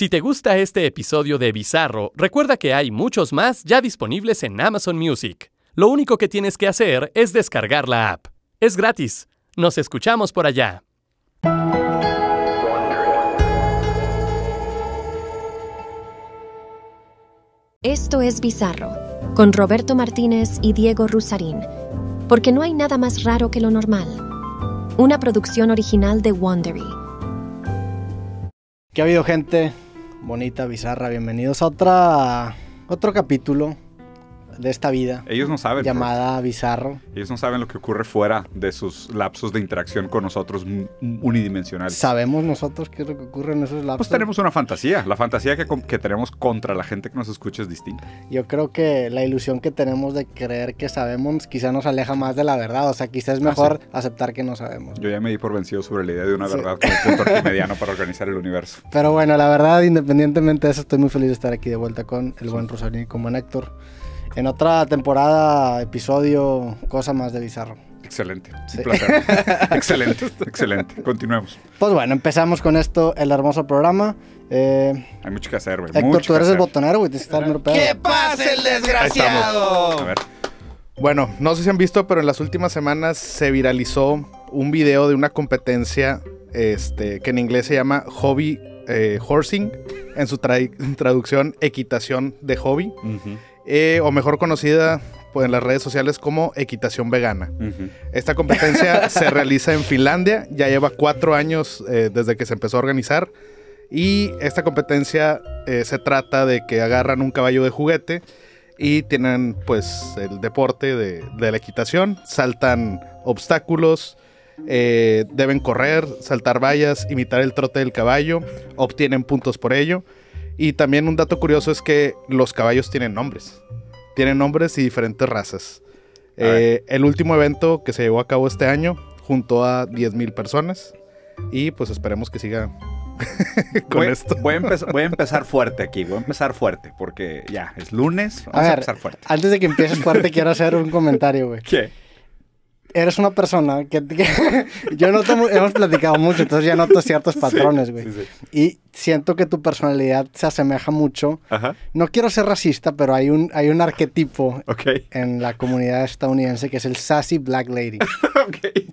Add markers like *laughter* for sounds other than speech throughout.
Si te gusta este episodio de Bizarro, recuerda que hay muchos más ya disponibles en Amazon Music. Lo único que tienes que hacer es descargar la app. Es gratis. Nos escuchamos por allá. Esto es Bizarro, con Roberto Martínez y Diego Rusarín, porque no hay nada más raro que lo normal. Una producción original de Wondery. ¿Qué ha habido gente? bonita, bizarra. Bienvenidos a otra, otro capítulo de esta vida. Ellos no saben. Llamada Bizarro. Ellos no saben lo que ocurre fuera de sus lapsos de interacción con nosotros unidimensionales. ¿Sabemos nosotros qué es lo que ocurre en esos pues lapsos? Pues tenemos una fantasía. La fantasía que, que tenemos contra la gente que nos escucha es distinta. Yo creo que la ilusión que tenemos de creer que sabemos quizá nos aleja más de la verdad. O sea, quizá es ah, mejor aceptar que no sabemos. Yo ya me di por vencido sobre la idea de una verdad como punto mediano para organizar el universo. *laughs* Pero bueno, la verdad, independientemente de eso, estoy muy feliz de estar aquí de vuelta con el buen Rosario y con buen Héctor en otra temporada, episodio, cosa más de bizarro. Excelente, un placer. *laughs* excelente, excelente. Continuemos. Pues bueno, empezamos con esto, el hermoso programa. Eh, Hay mucho que hacer, güey. Héctor, tú eres el botonero, güey. ¡Qué pasa, el desgraciado! A ver. Bueno, no sé si han visto, pero en las últimas semanas se viralizó un video de una competencia este, que en inglés se llama Hobby eh, Horsing, en su traducción equitación de hobby. Ajá. Eh, o mejor conocida pues, en las redes sociales como Equitación Vegana. Esta competencia *laughs* se realiza en Finlandia, ya lleva cuatro años eh, desde que se empezó a organizar. Y esta competencia eh, se trata de que agarran un caballo de juguete y tienen pues el deporte de, la equitación, saltan obstáculos, deben correr, saltar vallas, imitar el trote del caballo, obtienen puntos por ello. Y también un dato curioso es que los caballos tienen nombres. Tienen nombres y diferentes razas. Eh, el último evento que se llevó a cabo este año juntó a 10.000 personas. Y pues esperemos que siga *laughs* con esto. Voy a, *laughs* empezar fuerte aquí, voy a empezar fuerte, porque ya, es lunes, vamos empezar fuerte. Antes de que empieces fuerte, *laughs* quiero hacer un comentario, güey. ¿Qué? eres una persona que, *laughs* yo noto, hemos platicado mucho, entonces ya noto ciertos *laughs* patrones, güey. Y siento que tu personalidad se asemeja mucho. Ajá. No quiero ser racista, pero hay un, hay un arquetipo Ok. en la comunidad estadounidense que es el sassy black lady. *laughs*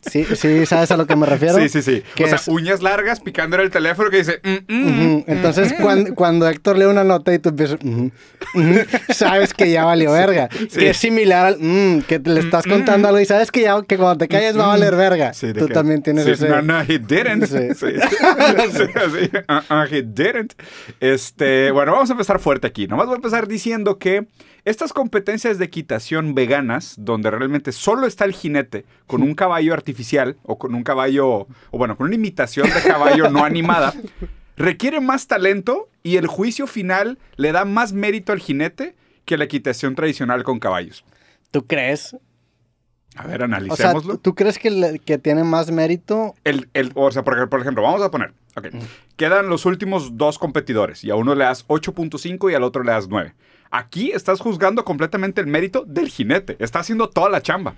¿Sí, ¿Sí sabes a lo que me refiero? Sí, sí, sí. Que o sea, uñas largas en el teléfono que dice... Mm, mm, mm, entonces, cuando, Héctor lee una nota y tú empiezas... sabes que ya valió verga. Que es similar al... que le estás contando algo y sabes que ya que cuando te calles va a valer verga. Tú también tienes sí, No, no, he didn't. Sí. *laughs* sí. Uh-uh, he didn't. Este, bueno, vamos a empezar fuerte aquí. Nomás voy a empezar diciendo que estas competencias de equitación veganas, donde realmente solo está el jinete con un caballo artificial o con un caballo, o bueno, con una imitación de caballo no animada, requiere más talento y el juicio final le da más mérito al jinete que la equitación tradicional con caballos. ¿Tú crees? A ver, analicémoslo. ¿tú crees que, que tiene más mérito? El, o sea, por, por ejemplo, vamos a poner, quedan los últimos dos competidores y a uno le das 8.5 y al otro le das 9. Aquí estás juzgando completamente el mérito del jinete, está haciendo toda la chamba.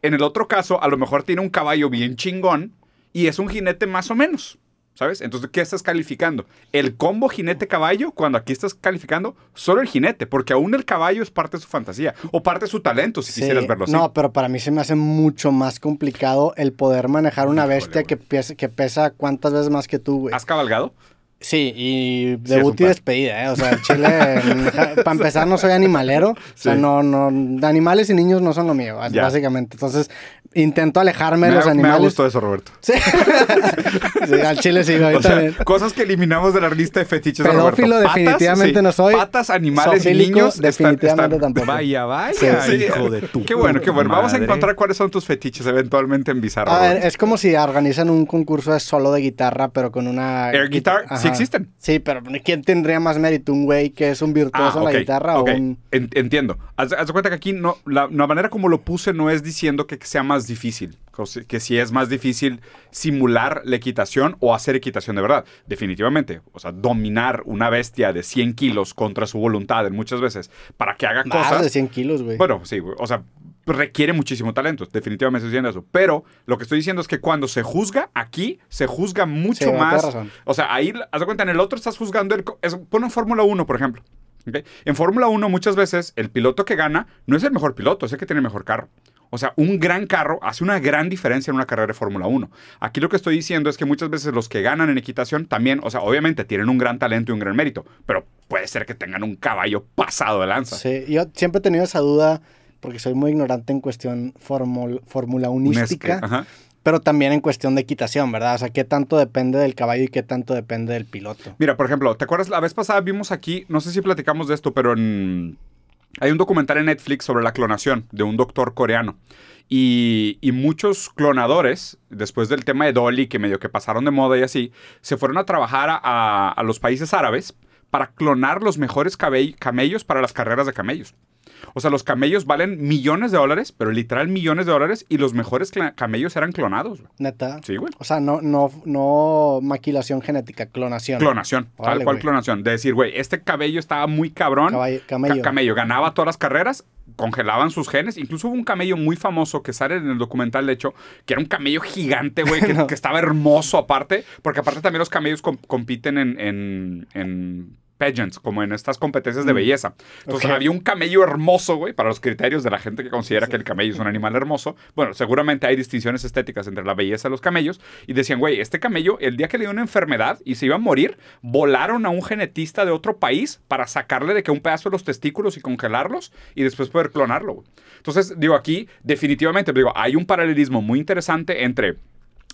En el otro caso, a lo mejor tiene un caballo bien chingón y es un jinete más o menos. ¿Sabes? Entonces, ¿qué estás calificando? ¿El combo jinete-caballo? Cuando aquí estás calificando solo el jinete, porque aún el caballo es parte de su fantasía o parte de su talento, si quisieras verlo así. No, pero para mí se me hace mucho más complicado el poder manejar una bestia que, que pesa cuántas veces más que tú, güey. ¿Has cabalgado? Sí, y debut y despedida, ¿eh? O sea, el Chile, *laughs* para empezar, no soy animalero. O sea, no, no, animales y niños no son lo mío, básicamente. Entonces, intento alejarme de los animales. Me ha gustado eso, Roberto. Sí. *laughs* sí al Chile sí, o sea, Cosas que eliminamos de la lista de fetiches Pedófilo, de Roberto. definitivamente no soy. Patas, animales y niños. Definitivamente tampoco. Vaya, vaya, Sí. hijo de tu. Qué bueno, qué bueno. Vamos a encontrar cuáles son tus fetiches eventualmente en Bizarro. A es como si organizan un concurso solo de guitarra, pero con una... Air guitar, sí existen. Sí, pero ¿quién tendría más mérito? ¿Un güey que es un virtuoso ah, la guitarra o un.? Entiendo. Haz, cuenta que aquí no, la, manera como lo puse no es diciendo que sea más difícil. Que si es más difícil simular la equitación o hacer equitación de verdad. Definitivamente. O sea, dominar una bestia de 100 kilos contra su voluntad en muchas veces para que haga cosas. de 100 kilos, güey. Bueno, sí, o sea, requiere muchísimo talento, definitivamente estoy diciendo eso. Pero lo que estoy diciendo es que cuando se juzga, aquí se juzga mucho más. O sea, ahí, haz cuenta, en el otro estás juzgando, el, en Fórmula 1, por ejemplo. En Fórmula 1 muchas veces el piloto que gana no es el mejor piloto, es el que tiene el mejor carro. O sea, un gran carro hace una gran diferencia en una carrera de Fórmula 1. Aquí lo que estoy diciendo es que muchas veces los que ganan en equitación también, o sea, obviamente tienen un gran talento y un gran mérito, pero puede ser que tengan un caballo pasado de lanza. Sí, yo siempre he tenido esa duda porque soy muy ignorante en cuestión fórmula unística, pero también en cuestión de equitación, ¿verdad? O sea, qué tanto depende del caballo y qué tanto depende del piloto. Mira, por ejemplo, ¿te acuerdas? La vez pasada vimos aquí, no sé si platicamos de esto, pero hay un documental en Netflix sobre la clonación de un doctor coreano. Y, muchos clonadores, después del tema de Dolly, que medio que pasaron de moda y así, se fueron a trabajar a, a los países árabes para clonar los mejores camellos para las carreras de camellos. O sea, los camellos valen millones de dólares, pero literal millones de dólares, y los mejores camellos eran clonados. Güey. Neta. Sí, güey. O sea, no, no, no maquilación genética, clonación. Clonación, tal cual clonación. De decir, güey, este cabello estaba muy cabrón. camello. Ganaba todas las carreras, congelaban sus genes. Incluso hubo un camello muy famoso que sale en el documental, de hecho, que era un camello gigante, güey, que, *laughs* estaba hermoso aparte, porque aparte también los camellos compiten en pageants, como en estas competencias de mm. belleza. Entonces había un camello hermoso, güey, para los criterios de la gente que considera que el camello es un animal hermoso. Bueno, seguramente hay distinciones estéticas entre la belleza de los camellos. Y decían, güey, este camello, el día que le dio una enfermedad y se iba a morir, volaron a un genetista de otro país para sacarle de que un pedazo de los testículos y congelarlos y después poder clonarlo. Entonces, digo, aquí definitivamente, digo, hay un paralelismo muy interesante entre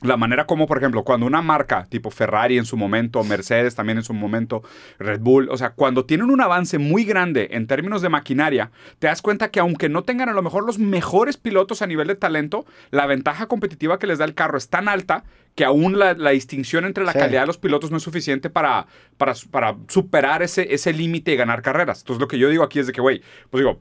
la manera como, por ejemplo, cuando una marca tipo Ferrari en su momento, Mercedes también en su momento, Red Bull, o sea, cuando tienen un avance muy grande en términos de maquinaria, te das cuenta que aunque no tengan a lo mejor los mejores pilotos a nivel de talento, la ventaja competitiva que les da el carro es tan alta que aún la, distinción entre la calidad de los pilotos no es suficiente para, para, para superar ese, ese límite y ganar carreras. Entonces, lo que yo digo aquí es de que, güey, pues digo,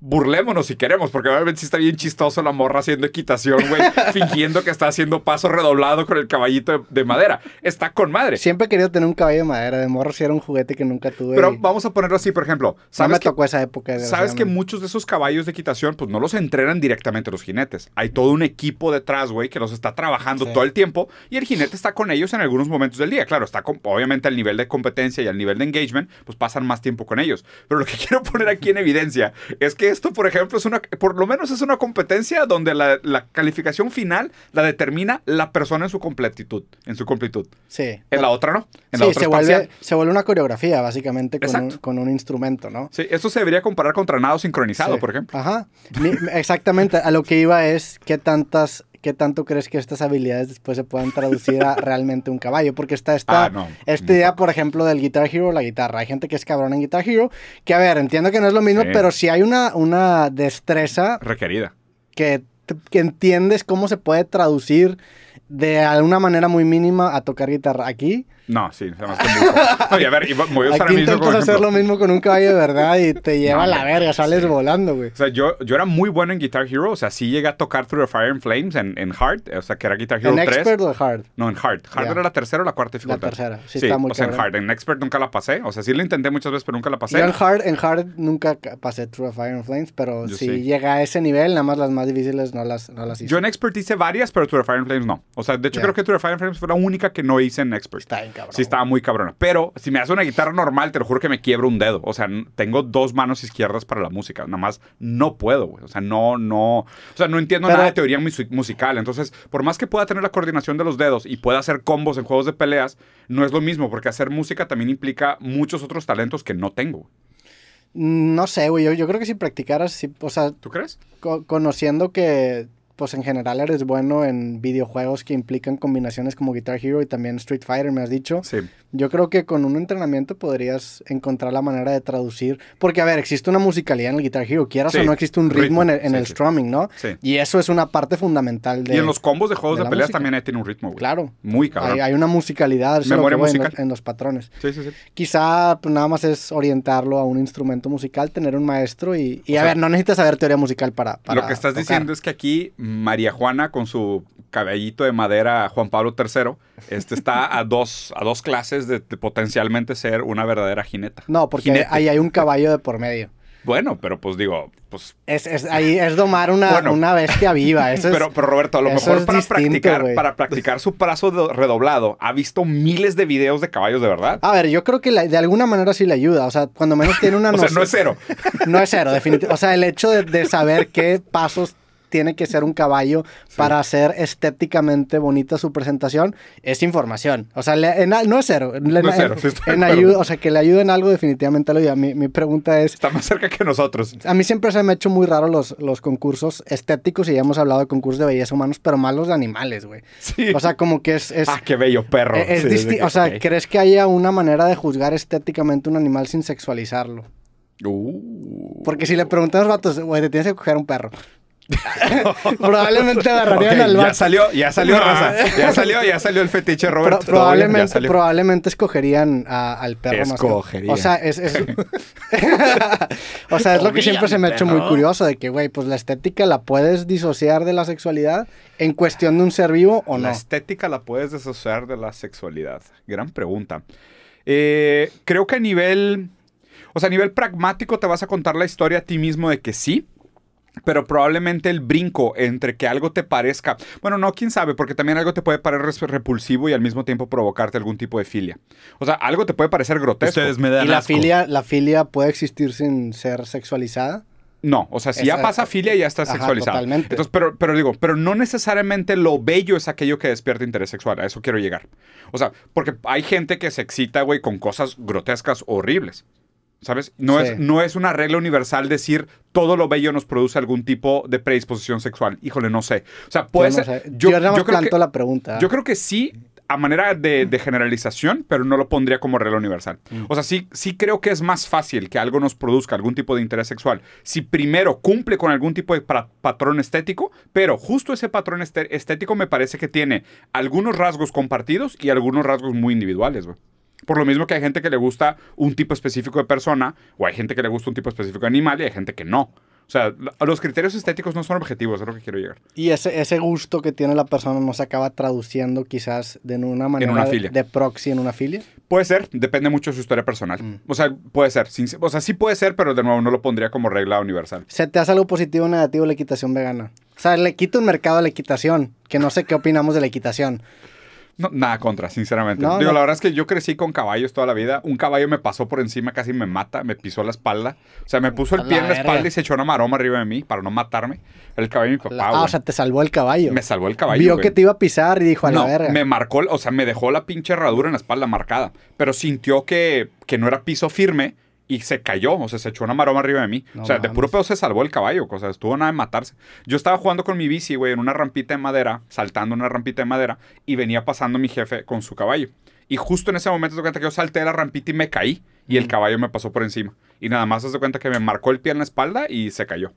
burlémonos si queremos, porque obviamente si está bien chistoso la morra haciendo equitación, güey, *laughs* fingiendo que está haciendo paso redoblado con el caballito de, madera. Está con madre. Siempre he querido tener un caballo de madera, de morro si era un juguete que nunca tuve. Pero vamos a ponerlo así, por ejemplo. ¿sabes que, esa época. Sabes que muchos de esos caballos de equitación, pues no los entrenan directamente los jinetes. Hay todo un equipo detrás, güey, que los está trabajando todo el tiempo y el jinete está con ellos en algunos momentos del día. Claro, está con, obviamente al nivel de competencia y al nivel de engagement, pues pasan más tiempo con ellos. Pero lo que *laughs* quiero poner aquí en evidencia es que esto, por ejemplo, es una, por lo menos es una competencia donde la, calificación final la determina la persona en su completitud, en su completud. Sí. En la otra no. En sí, la otra se, vuelve, se, vuelve, una coreografía, básicamente, con un, instrumento, ¿no? Sí, eso se debería comparar con nado sincronizado, por ejemplo. Ajá. Exactamente, a lo que iba es qué tantas ¿qué tanto crees que estas habilidades después se puedan traducir a *laughs* realmente un caballo? Porque está esta, ah, esta idea, por ejemplo, del Guitar Hero, la guitarra. Hay gente que es cabrón en Guitar Hero, que a ver, entiendo que no es lo mismo, pero si hay una, una destreza... Requerida. Que, que entiendes cómo se puede traducir de alguna manera muy mínima a tocar guitarra aquí. No, sí, se a ver, voy a usar el mismo hacer lo mismo con un caballo de verdad y te lleva a la verga, sales volando, güey. O sea, yo, yo era muy bueno en Guitar Hero, o sea, sí llegué a tocar Through the Fire and Flames en, en Hard, o sea, que era Guitar Hero ¿En 3. ¿En Expert o en Hard? No, en Hard. Hard era la tercera o la cuarta dificultad. La tercera, sí, está muy O sea, en Hard. En Expert nunca la pasé, o sea, sí la intenté muchas veces, pero nunca la pasé. Yo en Hard, en Hard nunca pasé Through the Fire and Flames, pero si sí. llega a ese nivel, nada más las más difíciles no las, no las hice. Yo en Expert hice varias, pero Through the Fire and Flames no. O sea, de hecho creo que True Fire fue la única que no hice en Expert. Está bien cabrón. Sí, estaba muy cabrona. Pero si me hace una guitarra normal, te lo juro que me quiebro un dedo. O sea, tengo dos manos izquierdas para la música. Nada más no puedo, güey. O sea, no, no. O sea, no entiendo nada de teoría musical. Entonces, por más que pueda tener la coordinación de los dedos y pueda hacer combos en juegos de peleas, no es lo mismo, porque hacer música también implica muchos otros talentos que no tengo. Mm, no sé, güey. Yo, creo que si practicaras, o sea. ¿Tú crees? conociendo que pues en general eres bueno en videojuegos que implican combinaciones como Guitar Hero y también Street Fighter, me has dicho. Sí. Yo creo que con un entrenamiento podrías encontrar la manera de traducir. Porque, a ver, existe una musicalidad en el Guitar Hero, quieras o no, existe un ritmo, en el, strumming, ¿no? Sí. Y eso es una parte fundamental de. Y en los combos de juegos de, peleas también tiene un ritmo, güey. Claro. Muy cabrón. Hay, una musicalidad es lo musical. en, los, patrones. Sí, sí, sí. Quizá pues, nada más es orientarlo a un instrumento musical, tener un maestro y, a ver, no necesitas saber teoría musical para. lo que estás diciendo es que aquí María Juana con su caballito de madera Juan Pablo III, este está a *laughs* dos, a dos clases de, potencialmente ser una verdadera jineta. No, porque ahí hay un caballo de por medio. Bueno, pero pues digo, pues... Es, ahí es domar una, bestia viva. *laughs* pero, Roberto, a lo mejor para practicar, para practicar su paso redoblado, ha visto miles de videos de caballos de verdad. A ver, yo creo que de alguna manera sí le ayuda. O sea, cuando menos tiene una... *laughs* o sea, no es cero. no es cero, definitivamente. O sea, el hecho de saber qué pasos tiene que ser un caballo para hacer estéticamente bonita su presentación, es información. O sea, no es cero. no es cero. en ayuda, o sea, que le ayuden algo definitivamente lo ayuda. Mi, mi, pregunta es... Está más cerca que nosotros. A mí siempre se me ha hecho muy raro los, los concursos estéticos y ya hemos hablado de concursos de belleza humanos, pero malos de animales, güey. Sí. O sea, como que es... ah, qué bello perro. E, es, o sea, ¿crees que haya una manera de juzgar estéticamente un animal sin sexualizarlo? Uh. Porque si le preguntas a los vatos, güey, te tienes que coger un perro. *laughs* probablemente agarrarían al Ya salió, ya salió ah. Ya *laughs* salió, ya salió el fetiche Roberto. probablemente, escogerían al perro más. *laughs* O sea, es, lo que siempre se me ha hecho muy curioso de que, güey, pues la estética la puedes disociar de la sexualidad en cuestión de un ser vivo o no. La estética la puedes disociar de la sexualidad. Gran pregunta. Eh, creo que a nivel, o sea, a nivel pragmático te vas a contar la historia a ti mismo de que sí, pero probablemente el brinco entre que algo te parezca, bueno, no, quién sabe, porque también algo te puede parecer repulsivo y al mismo tiempo provocarte algún tipo de filia. O sea, algo te puede parecer grotesco. ¿Y la filia, la filia puede existir sin ser sexualizada? No, o sea, si ya pasa eh, filia ya está sexualizada. Totalmente. Entonces, pero, pero digo, pero no necesariamente lo bello es aquello que despierta interés sexual. A eso quiero llegar. O sea, porque hay gente que se excita, güey, con cosas grotescas, horribles. ¿Sabes? No, es, no es una regla universal decir todo lo bello nos produce algún tipo de predisposición sexual. Híjole, no sé. O sea, puede yo Yo, creo que, la pregunta. Yo creo que sí, a manera de, generalización, pero no lo pondría como regla universal. Mm. O sea, sí, sí creo que es más fácil que algo nos produzca algún tipo de interés sexual si primero cumple con algún tipo de patrón estético, pero justo ese patrón este-, estético me parece que tiene algunos rasgos compartidos y algunos rasgos muy individuales, güey. Por lo mismo que hay gente que le gusta un tipo específico de persona, o hay gente que le gusta un tipo específico de animal, y hay gente que no. O sea, los criterios estéticos no son objetivos, es lo que quiero llegar. Y ese, ese gusto que tiene la persona no se acaba traduciendo quizás de una manera de, proxy en una filia. Puede ser, depende mucho de su historia personal. Mm. O sea, puede ser. o sea, sí puede ser, pero de nuevo no lo pondría como regla universal. ¿Se te hace algo positivo o negativo la equitación vegana? O sea, le quito un mercado a la equitación, que no sé qué opinamos de la equitación. No, nada contra, sinceramente. Digo, la verdad es que yo crecí con caballos toda la vida. Un caballo me pasó por encima, casi me mata, me pisó la espalda. O sea, me puso el pie en la espalda y se echó una maroma arriba de mí para no matarme. El caballo me mi ah, o sea, te salvó el caballo. Me salvó el caballo. Vio que te iba a pisar y dijo a la verga. Me marcó, o sea, me dejó la pinche herradura en la espalda marcada. Pero sintió que, que no era piso firme y se cayó, o sea, se echó una maroma arriba de mí. o sea, de puro pedo se salvó el caballo, o sea, estuvo nada de matarse. Yo estaba jugando con mi bici, güey, en una rampita de madera, saltando una rampita de madera, y venía pasando mi jefe con su caballo. Y justo en ese momento, te cuenta que yo salté de la rampita y me caí, y el caballo me pasó por encima. Y nada más, te cuenta que me marcó el pie en la espalda y se cayó.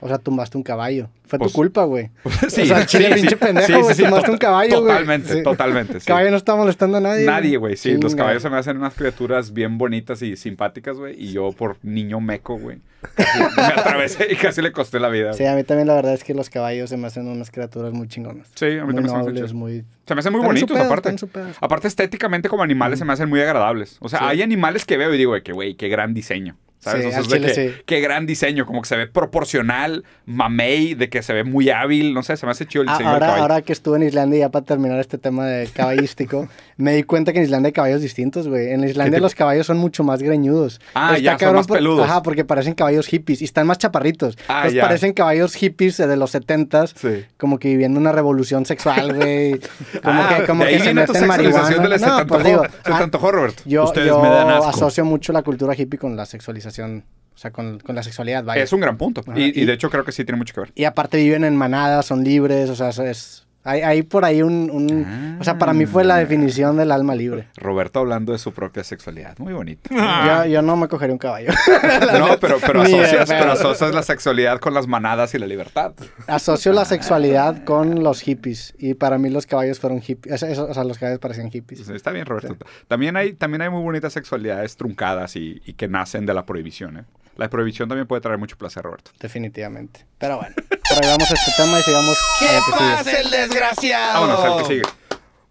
O sea, tumbaste un caballo. Fue tu pues, culpa, güey. *laughs* Pues, sí, o sea, chile pinche sí, pendejo, tumbaste un caballo, güey. Totalmente, totalmente. Caballo no está molestando a nadie. Nadie, güey. Sí, los caballos se me hacen unas criaturas bien bonitas y simpáticas, güey. Y yo, por niño meco, güey, me *laughs* atravesé y casi le costé la vida. Sí, a mí también la verdad es que los caballos se me hacen unas criaturas muy chingonas. Sí, a mí también se me hacen muy... Se me hacen muy bonitos, aparte. Aparte, estéticamente, como animales, se me hacen muy agradables. O sea, hay animales que veo y digo, güey, güey, qué gran diseño. Sí, sí. qué gran diseño, como que se ve proporcional, mamey, de que se ve muy hábil, no sé, se me hace chido el ah, diseño. Ahora, ahora que estuve en Islandia, ya para terminar este tema de caballístico, *laughs* me di cuenta que en Islandia hay caballos distintos, güey. En Islandia los caballos son mucho más greñudos. Ah, ya, son más peludos. ajá, porque parecen caballos hippies y están más chaparritos. Ah, Entonces parecen caballos hippies de los 70 sí. como que viviendo una revolución sexual, güey. *laughs* Como ah, que, como de ahí que se meten marihuana. No, pues se, te ah, Yo, Ustedes me asocio mucho la cultura hippie con la sexualización o sea, con, la sexualidad. Es un gran punto. Y, y, de hecho creo que sí tiene mucho que ver. Y aparte viven en manadas, son libres, o sea, es, hay, por ahí un... o sea, para mí fue la ah. definición del alma libre. Roberto hablando de su propia sexualidad. Muy bonito. Ah. Yo, no me cogería un caballo. *laughs* no, pero, *laughs* asocias, la sexualidad con las manadas y la libertad. Asocio la ah. sexualidad con los hippies. Y para mí los caballos fueron hippies. o sea, los caballos parecían hippies. Está bien, Roberto. También, hay, también hay muy bonitas sexualidades truncadas y, que nacen de la prohibición. ¿eh? La prohibición también puede traer mucho placer, Roberto. Definitivamente. Pero bueno. *laughs* traigamos este tema y sigamos. ¿Qué pasa, el desgraciado? Vámonos al que sigue.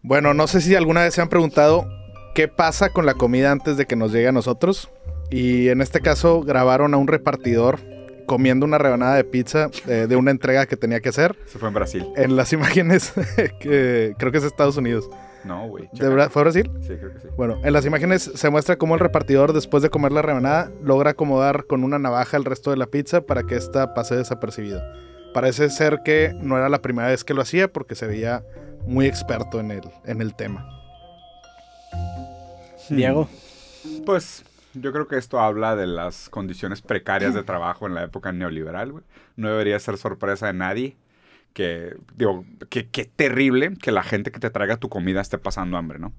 Bueno, no sé si alguna vez se han preguntado qué pasa con la comida antes de que nos llegue a nosotros. Y en este caso grabaron a un repartidor comiendo una rebanada de pizza eh, de una entrega que tenía que hacer. Se fue en Brasil. En las imágenes, *laughs* que creo que es Estados Unidos. No, güey. ¿Fue Brasil? Sí, creo que sí. Bueno, en las imágenes se muestra cómo el repartidor, después de comer la rebanada, logra acomodar con una navaja el resto de la pizza para que ésta pase desapercibida. Parece ser que no era la primera vez que lo hacía porque se veía muy experto en el, en el tema. Hmm. Diego. Pues yo creo que esto habla de las condiciones precarias de trabajo en la época neoliberal. No debería ser sorpresa de nadie que, digo, que, terrible que la gente que te traiga tu comida esté pasando hambre, ¿no?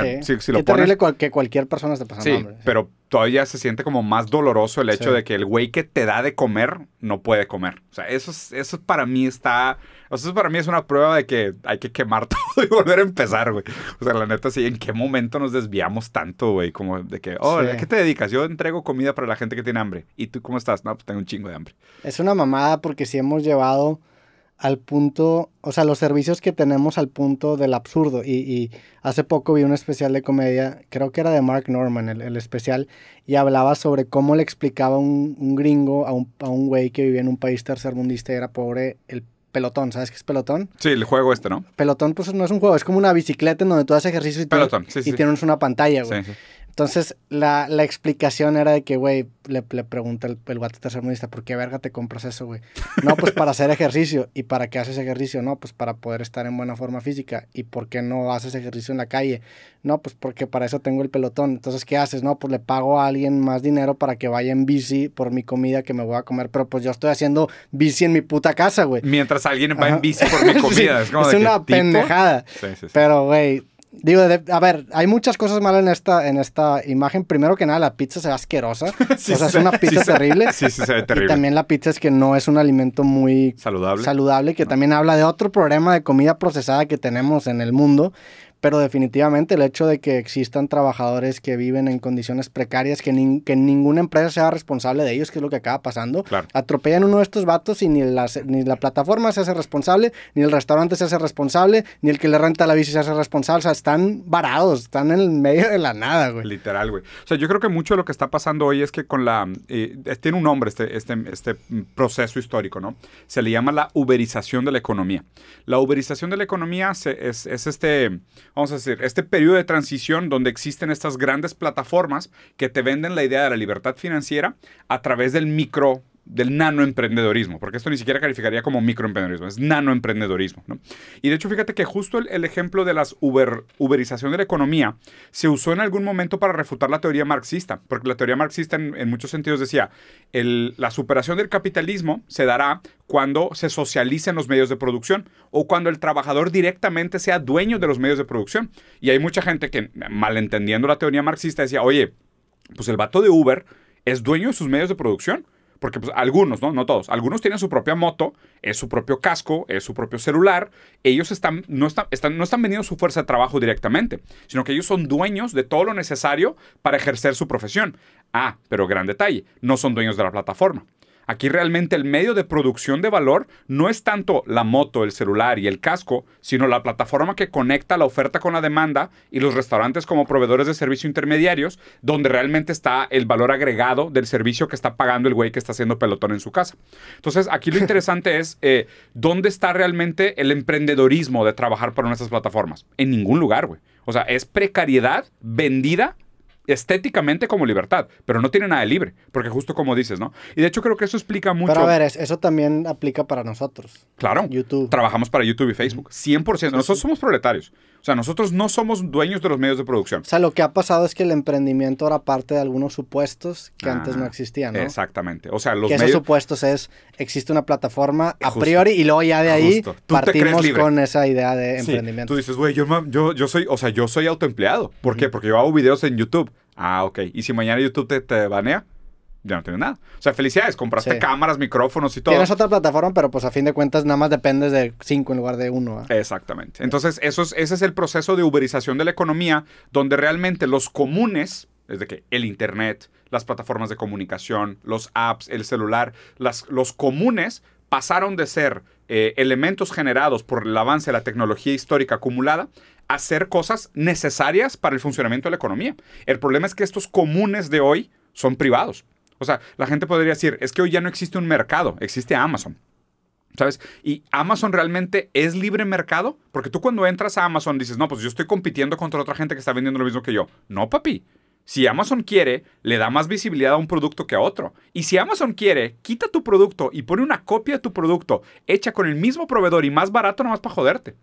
sea, sí. terrible que cualquier persona esté pasando sí, Pero todavía se siente como más doloroso el hecho de que el güey que te da de comer no puede comer. O sea, eso, eso para mí está. O sea, eso para mí es una prueba de que hay que quemar *laughs* todo y volver a empezar, güey. O sea, la neta, sí, ¿en qué momento nos desviamos tanto, güey? Como de que, oh, qué te dedicas? Yo entrego comida para la gente que tiene hambre. ¿Y tú cómo estás? No, pues tengo un chingo de hambre. Es una mamada porque si hemos llevado al punto, o sea, los servicios que tenemos al punto del absurdo. Y, y, hace poco vi un especial de comedia, creo que era de Mark Norman, el, especial, y hablaba sobre cómo le explicaba un, un gringo a un, güey que vivía en un país tercermundista y era pobre, el pelotón, ¿sabes qué es pelotón? Sí, el juego este, ¿no? Pelotón, pues no es un juego, es como una bicicleta en donde tú haces ejercicio y, y tienes una pantalla, güey. Sí, entonces, la, explicación era de que, güey, le, pregunta el, el tercer tercermundista, ¿por qué verga te compras eso, güey? No, pues para hacer ejercicio. ¿Y para qué haces ejercicio? No, pues para poder estar en buena forma física. ¿Y por qué no haces ejercicio en la calle? No, pues porque para eso tengo el pelotón. Entonces, ¿qué haces? No, pues le pago a alguien más dinero para que vaya en bici por mi comida que me voy a comer. Pero pues yo estoy haciendo bici en mi puta casa, güey. Mientras alguien va en bici por mi *laughs* comida. es, una pendejada. Sí, sí, Pero, güey, Digo, a ver, hay muchas cosas malas en esta, en esta imagen. Primero que nada, la pizza se ve asquerosa. *laughs* o sea, es una pizza terrible. Sí, sí, se ve terrible. Y también la pizza es que no es un alimento muy saludable. Saludable, que también habla de otro problema de comida procesada que tenemos en el mundo pero definitivamente el hecho de que existan trabajadores que viven en condiciones precarias, que, que ninguna empresa sea responsable de ellos, que es lo que acaba pasando, claro. atropellan uno de estos vatos y ni la, plataforma se hace responsable, ni el restaurante se hace responsable, ni el que le renta la bici se hace responsable, o sea, están varados, están en el medio de la nada, güey. Literal, güey. O sea, yo creo que mucho de lo que está pasando hoy es que con la... Eh, tiene un nombre este, este, este proceso histórico, ¿no? Se le llama la uberización de la economía. La uberización de la economía es este vamos a decir, este periodo de transición donde existen estas grandes plataformas que te venden la idea de la libertad financiera a través del micro del nanoemprendedorismo, porque esto ni siquiera calificaría como microemprendedorismo, es nanoemprendedorismo. Y de hecho, fíjate que justo el, ejemplo de la Uber, uberización de la economía se usó en algún momento para refutar la teoría marxista, porque la teoría marxista en, muchos sentidos decía, la superación del capitalismo se dará cuando se socialicen los medios de producción o cuando el trabajador directamente sea dueño de los medios de producción. Y hay mucha gente que, malentendiendo la teoría marxista, decía, oye, pues el vato de Uber es dueño de sus medios de producción porque pues, algunos, ¿no? todos. Algunos tienen su propia moto, es su propio casco, es su propio celular. Ellos están, no, están, no están vendiendo su fuerza de trabajo directamente, sino que ellos son dueños de todo lo necesario para ejercer su profesión. Ah, pero gran detalle, no son dueños de la plataforma. Aquí realmente el medio de producción de valor no es tanto la moto, el celular y el casco, sino la plataforma que conecta la oferta con la demanda y los restaurantes como proveedores de servicio intermediarios, donde realmente está el valor agregado del servicio que está pagando el güey que está haciendo pelotón en su casa. Entonces, aquí lo *laughs* interesante es eh, dónde está realmente el emprendedorismo de trabajar para nuestras plataformas. En ningún lugar, güey. O sea, es precariedad vendida estéticamente como libertad, pero no tiene nada de libre, porque justo como dices, ¿no? Y de hecho creo que eso explica mucho. Pero a ver, eso también aplica para nosotros. Claro. YouTube. Trabajamos para YouTube y Facebook, 100%. Nosotros somos proletarios. O sea, nosotros no somos dueños de los medios de producción. O sea, lo que ha pasado es que el emprendimiento era parte de algunos supuestos que antes no ah, existían, ¿no? Exactamente. O sea, los que esos supuestos es, existe una plataforma a priori y luego ya de ahí partimos con esa idea de emprendimiento. Tú dices, güey, yo, yo, soy, o sea, yo soy autoempleado. ¿Por qué? Porque yo hago videos en YouTube. Ah, ok. ¿Y si mañana YouTube te, te banea? ya no tienes nada. O sea, felicidades, compraste cámaras, micrófonos y todo. Tienes otra plataforma, pero pues a fin de cuentas nada más dependes de cinco en lugar de uno. Exactamente. Entonces, eso es, ese es el proceso de uberización de la economía, donde realmente los comunes, es de que el Internet, las plataformas de comunicación, los apps, el celular, las, los comunes pasaron de ser eh, elementos generados por el avance de la tecnología histórica acumulada a ser cosas necesarias para el funcionamiento de la economía. El problema es que estos comunes de hoy son privados. O sea, la gente podría decir, es que hoy ya no existe un mercado, existe Amazon. ¿Sabes? Y Amazon realmente es libre mercado, porque tú cuando entras a Amazon dices, no, pues yo estoy compitiendo contra otra gente que está vendiendo lo mismo que yo. No, papi. Si Amazon quiere, le da más visibilidad a un producto que a otro. Y si Amazon quiere, quita tu producto y pone una copia de tu producto hecha con el mismo proveedor y más barato nomás para joderte.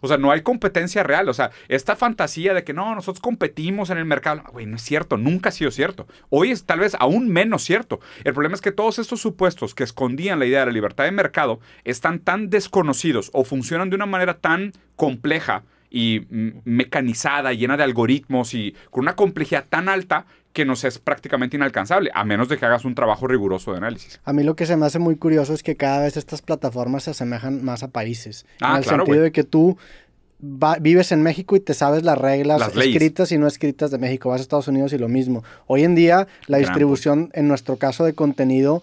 O sea, no hay competencia real. O sea, esta fantasía de que no, nosotros competimos en el mercado, güey, no es cierto, nunca ha sido cierto. Hoy es tal vez aún menos cierto. El problema es que todos estos supuestos que escondían la idea de la libertad de mercado están tan desconocidos o funcionan de una manera tan compleja y mecanizada, llena de algoritmos y con una complejidad tan alta que nos es prácticamente inalcanzable, a menos de que hagas un trabajo riguroso de análisis. A mí lo que se me hace muy curioso es que cada vez estas plataformas se asemejan más a países. Ah, en el sentido de que tú vives en México y te sabes las reglas escritas y no escritas de México. Vas a Estados Unidos y lo mismo. Hoy en día, la distribución, en nuestro caso, de contenido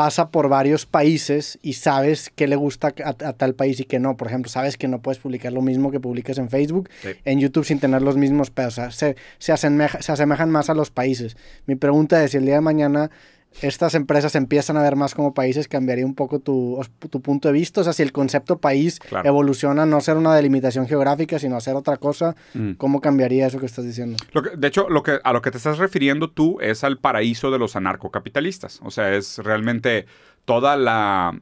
pasa por varios países y sabes qué le gusta a, tal país y qué no. Por ejemplo, sabes que no puedes publicar lo mismo que publicas en Facebook, en YouTube sin tener los mismos pedos. se, se asemejan más a los países. Mi pregunta es si el día de mañana estas empresas empiezan a ver más como países, cambiaría un poco tu, punto de vista. O sea, si el concepto país evoluciona a no ser una delimitación geográfica, sino a ser otra cosa, mm. ¿cómo cambiaría eso que estás diciendo? de hecho, lo que, a lo que te estás refiriendo tú es al paraíso de los anarcocapitalistas. O sea, es realmente todo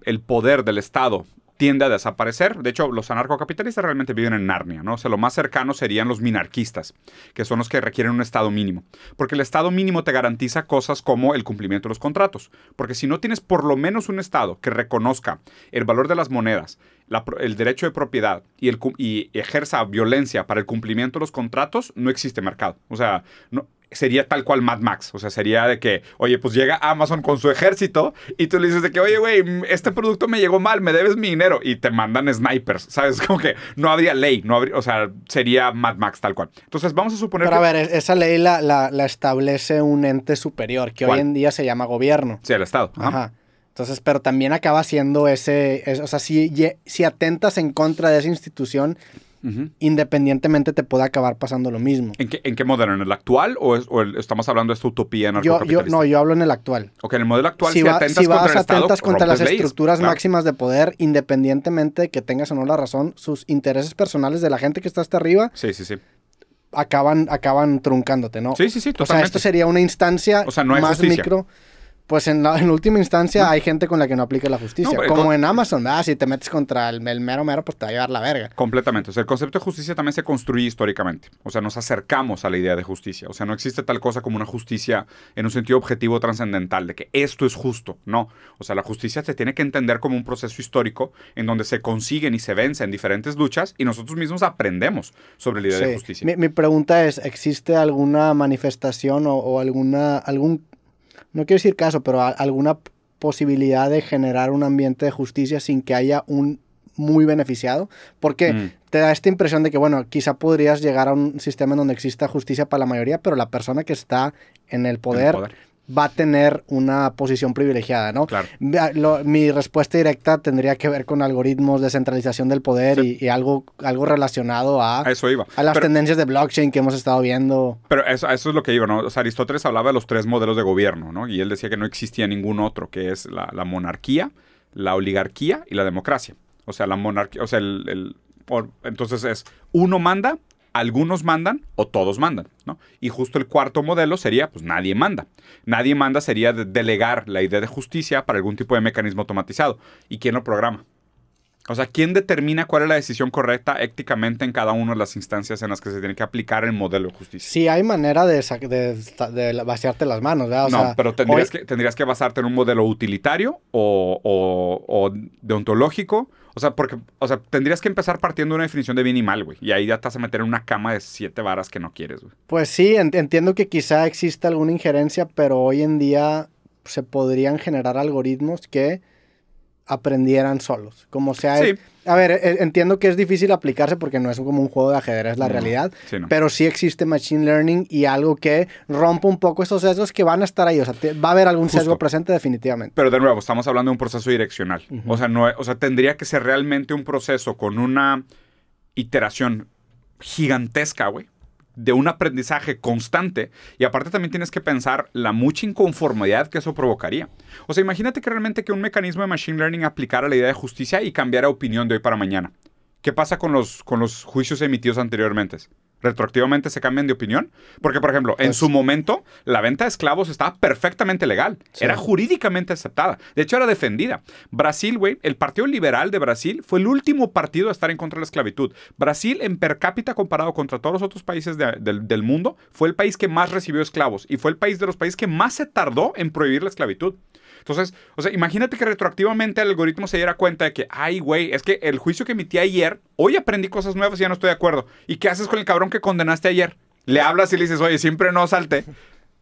el poder del Estado tiende a desaparecer. De hecho, los anarcocapitalistas realmente viven en Narnia, ¿no? O sea, lo más cercano serían los minarquistas, que son los que requieren un Estado mínimo. Porque el Estado mínimo te garantiza cosas como el cumplimiento de los contratos. Porque si no tienes por lo menos un Estado que reconozca el valor de las monedas, el derecho de propiedad y, y ejerza violencia para el cumplimiento de los contratos, no existe mercado. O sea, no, sería tal cual Mad Max. O sea, sería de que, oye, pues llega Amazon con su ejército y tú le dices de que, oye, güey, este producto me llegó mal, me debes mi dinero y te mandan snipers, ¿sabes? *laughs* Como que no habría ley, no habría, o sea, sería Mad Max tal cual. Entonces, vamos a suponer Pero a ver, e-, esa ley la, establece un ente superior que hoy en día se llama gobierno. Sí, el Estado. Ajá. Entonces, pero también acaba siendo ese, o sea, si, si atentas en contra de esa institución, independientemente te puede acabar pasando lo mismo. ¿En qué, modelo? ¿En el actual o, estamos hablando de esta utopía en Yo, yo, no, yo hablo en el actual. Ok, en el modelo actual, si, atentas, vas contra atentas contra las estructuras máximas de poder, independientemente que tengas o no la razón, sus intereses personales de la gente que está hasta arriba. Sí, sí, sí acaban, acaban truncándote, ¿no? Sí, sí, sí, O sea, esto sería una instancia más micro pues en, en última instancia hay gente con la que no aplica la justicia. como en Amazon, Si te metes contra el, mero mero, pues te va a llevar la verga. Completamente. O sea, el concepto de justicia también se construye históricamente. O sea, nos acercamos a la idea de justicia. O sea, no existe tal cosa como una justicia en un sentido objetivo trascendental, de que esto es justo. No. O sea, la justicia se tiene que entender como un proceso histórico en donde se consiguen y se vencen diferentes luchas y nosotros mismos aprendemos sobre la idea de justicia. Mi, mi, pregunta es, ¿existe alguna manifestación o, o alguna, algún no quiero decir caso, pero alguna posibilidad de generar un ambiente de justicia sin que haya un muy beneficiado, porque mm. te da esta impresión de que, bueno, quizá podrías llegar a un sistema en donde exista justicia para la mayoría, pero la persona que está en el poder va a tener una posición privilegiada, ¿no? Claro. mi respuesta directa tendría que ver con algoritmos, de centralización del poder y, algo, algo relacionado a, eso iba. a las tendencias de blockchain que hemos estado viendo. Pero eso, es lo que iba, ¿no? O sea, Aristóteles hablaba de los tres modelos de gobierno, ¿no? Y él decía que no existía ningún otro, que es la, monarquía, la oligarquía y la democracia. O sea, la monarquía, o sea, el, entonces es uno manda algunos mandan o todos mandan, ¿no? Y justo el cuarto modelo sería, pues nadie manda. Nadie manda sería delegar la idea de justicia para algún tipo de mecanismo automatizado. ¿Y quién lo programa? O sea, ¿quién determina cuál es la decisión correcta éticamente en cada una de las instancias en las que se tiene que aplicar el modelo de justicia? Sí, hay manera de, vaciarte las manos, ¿verdad? no, pero tendrías, que, tendrías que basarte en un modelo utilitario o deontológico o sea, porque, o sea, tendrías que empezar partiendo una definición de bien y mal, güey. Y ahí ya te vas a meter en una cama de siete varas que no quieres, güey. Pues sí, entiendo que quizá exista alguna injerencia, pero hoy en día se podrían generar algoritmos que aprendieran solos. Como sea, sí. a ver, e, entiendo que es difícil aplicarse porque no es como un juego de ajedrez la realidad, pero sí existe machine learning y algo que rompa un poco esos sesgos que van a estar ahí, o sea, va a haber algún sesgo presente definitivamente. Pero de nuevo, estamos hablando de un proceso direccional. O sea, no, o sea, tendría que ser realmente un proceso con una iteración gigantesca, güey, de un aprendizaje constante y aparte también tienes que pensar la mucha inconformidad que eso provocaría. O sea, imagínate que realmente que un mecanismo de Machine Learning aplicara la idea de justicia y cambiara opinión de hoy para mañana. ¿Qué pasa con los, con los juicios emitidos anteriormente? retroactivamente se cambian de opinión. Porque, por ejemplo, en pues su momento, la venta de esclavos estaba perfectamente legal. Era jurídicamente aceptada. De hecho, era defendida. Brasil, güey, el Partido Liberal de Brasil fue el último partido a estar en contra de la esclavitud. Brasil, en per cápita comparado contra todos los otros países del mundo, fue el país que más recibió esclavos y fue el país de los países que más se tardó en prohibir la esclavitud. Entonces, o sea, imagínate que retroactivamente el algoritmo se diera cuenta de que, ay, güey, es que el juicio que emití ayer, hoy aprendí cosas nuevas y ya no estoy de acuerdo. ¿Y qué haces con el cabrón que condenaste ayer? Le hablas y le dices, oye, siempre no salte.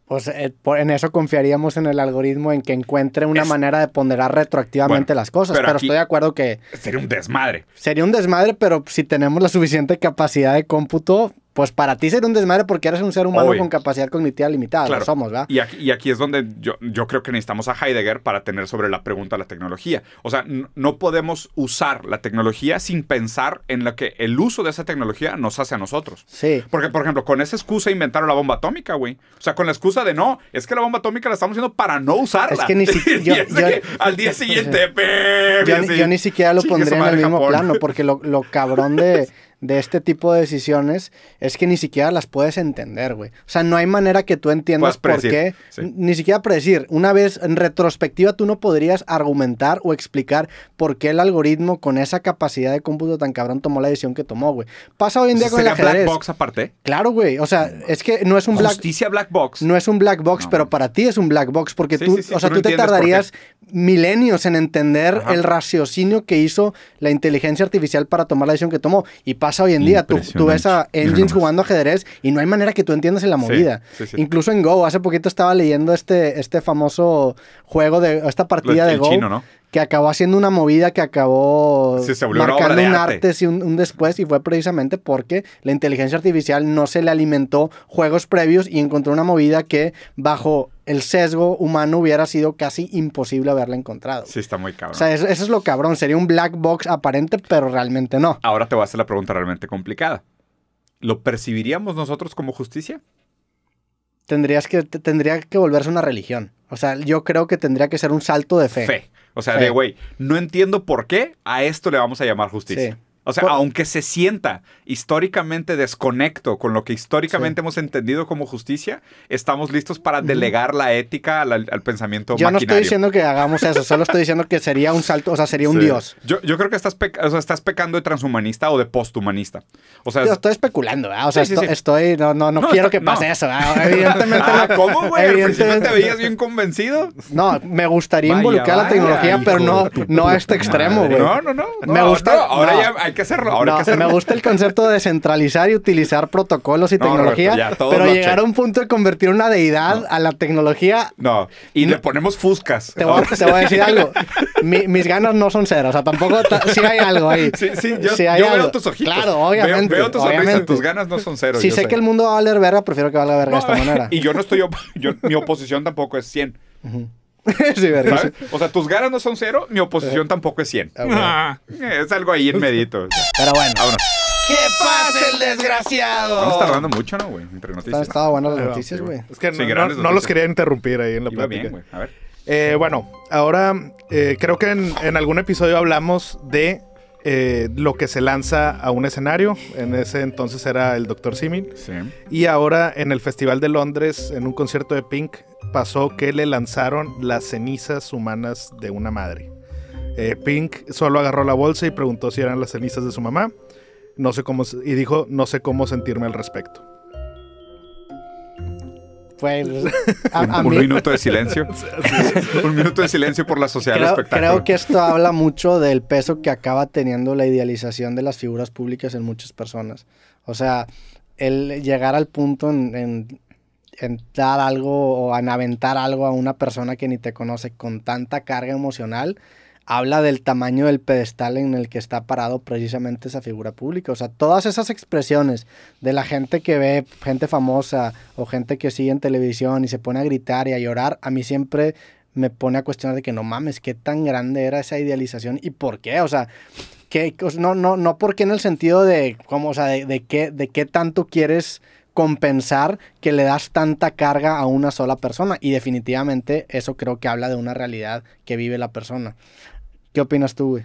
Pues, eh, o sea, en eso confiaríamos en el algoritmo en que encuentre una manera de ponderar retroactivamente las cosas, pero estoy de acuerdo que... Sería un desmadre. Sería un desmadre, pero si tenemos la suficiente capacidad de cómputo, pues para ti ser un desmadre porque eres un ser humano con capacidad cognitiva limitada. Lo somos, ¿verdad? Y aquí, es donde yo, creo que necesitamos a Heidegger para tener sobre la pregunta la tecnología. O sea, no podemos usar la tecnología sin pensar en lo que el uso de esa tecnología nos hace a nosotros. Sí. Porque, por ejemplo, con esa excusa inventaron la bomba atómica, güey. O sea, con la excusa de no, es que la bomba atómica la estamos haciendo para no usarla. Es que ni siquiera. *laughs* al día *laughs* siguiente, *laughs* yo, ni siquiera lo pondría en el mismo plano, porque lo cabrón de de este tipo de decisiones es que ni siquiera las puedes entender, güey. O sea, no hay manera que tú entiendas por qué. Ni siquiera predecir. Una vez en retrospectiva, tú no podrías argumentar o explicar por qué el algoritmo con esa capacidad de cómputo tan cabrón tomó la decisión que tomó, güey. Pasa hoy en día con el ajedrez. black box aparte? Claro, güey. O sea, es que no es un black... Justicia black box. No es un black box, pero para ti es un black box porque tú... o sea, tú, te tardarías milenios en entender el raciocinio que hizo la inteligencia artificial para tomar la decisión que tomó. Y pasa hoy en día. Tú, ves a engines jugando ajedrez y no hay manera que tú entiendas la movida. Incluso en Go, hace poquito estaba leyendo este, este famoso juego de esta partida de Go. Que acabó haciendo una movida que acabó marcando un arte, y un, después, y fue precisamente porque la inteligencia artificial no se le alimentó juegos previos y encontró una movida que, bajo el sesgo humano hubiera sido casi imposible haberla encontrado. Sí, está muy cabrón. O sea, eso, es lo cabrón. Sería un black box aparente, pero realmente no. Ahora te voy a hacer la pregunta realmente complicada. ¿Lo percibiríamos nosotros como justicia? Tendrías que, tendría que volverse una religión. O sea, yo creo que tendría que ser un salto de fe. Fe. O sea, de güey, no entiendo por qué a esto le vamos a llamar justicia. Sí. O sea, aunque se sienta históricamente desconecto con lo que históricamente hemos entendido como justicia, estamos listos para delegar la ética al, pensamiento Yo no estoy diciendo que hagamos eso, solo estoy diciendo que sería un salto, o sea, sería un dios. Yo, creo que estás, o sea, estás pecando de transhumanista o de posthumanista. O sea, yo estoy especulando, O sea, estoy, no, no, no, quiero que pase eso. Evidentemente. *laughs* Ah, ¿Cómo, güey? Evidentemente... veías bien convencido. No, me gustaría involucrar la tecnología, pero no, no a este extremo, güey. No, no, no. Me gusta. ahora ya que hacerlo. Ahora no, Me gusta el concepto de centralizar y utilizar protocolos y tecnología, pero llegar a un punto de convertir una deidad a la tecnología. No, y le ponemos fuscas. Te voy, a decir algo. mis ganas no son cero, o sea, tampoco sí hay algo ahí. Sí, sí, yo, veo tus ojitos. Claro, obviamente. Veo, tus ganas no son cero. Si sé, que el mundo va a valer verga, prefiero que valga verga de esta *laughs* manera. Y yo no estoy, yo, mi oposición tampoco es 100. *laughs* sí, O sea, tus ganas no son cero, mi oposición eh, tampoco es 100. Ah, ah, es algo ahí inmediato. Pero bueno. ¡Qué pasa el desgraciado! Estamos tardando mucho, ¿no, güey? Entre noticias. estaba buenas las noticias, güey. Es que no, los quería interrumpir ahí en la plática. A ver. Eh, bueno, ahora eh, creo que en, algún episodio hablamos de eh, lo que se lanza a un escenario. En ese entonces era el Dr. Simil, Y ahora en el Festival de Londres, en un concierto de Pink, pasó que le lanzaron las cenizas humanas de una madre. Eh, Pink solo agarró la bolsa y preguntó si eran las cenizas de su mamá. No sé cómo, y dijo, no sé cómo sentirme al respecto. Pues, *laughs* un minuto de silencio. *laughs* un minuto de silencio por la sociedad creo, Creo que esto habla mucho del peso que acaba teniendo la idealización de las figuras públicas en muchas personas. O sea, el llegar al punto en, en dar algo o en aventar algo a una persona que ni te conoce con tanta carga emocional habla del tamaño del pedestal en el que está parado precisamente esa figura pública. O sea, todas esas expresiones de la gente que ve gente famosa o gente que sigue en televisión y se pone a gritar y a llorar, a mí siempre me pone a cuestionar de que no mames, qué tan grande era esa idealización y por qué. O sea, que, no, no, no porque en el sentido de cómo, o sea, de, qué, de qué tanto quieres compensar que le das tanta carga a una sola persona. Y definitivamente eso creo que habla de una realidad que vive la persona. ¿Qué opinas tú, güey?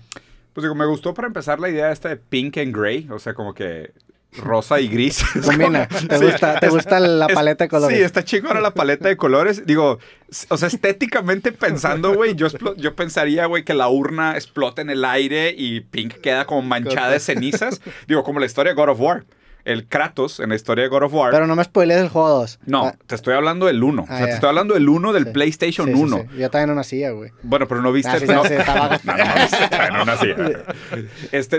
Pues digo, me gustó para empezar la idea esta de pink and gray, o sea, como que rosa y gris. *laughs* Combina, te, gusta, la paleta de colores. Sí, está ahora la paleta de colores. Digo, o sea, estéticamente pensando, güey, yo, yo pensaría, güey, que la urna explota en el aire y Pink queda como manchada de cenizas. Digo, como la historia de God of War el Kratos en la historia de God of War. Pero no me spoilees el juego 2. No, ah. te estoy hablando del 1. Ah, o sea, te estoy hablando del 1 del PlayStation 1. Ya también no nacía, güey. Bueno, pero no viste.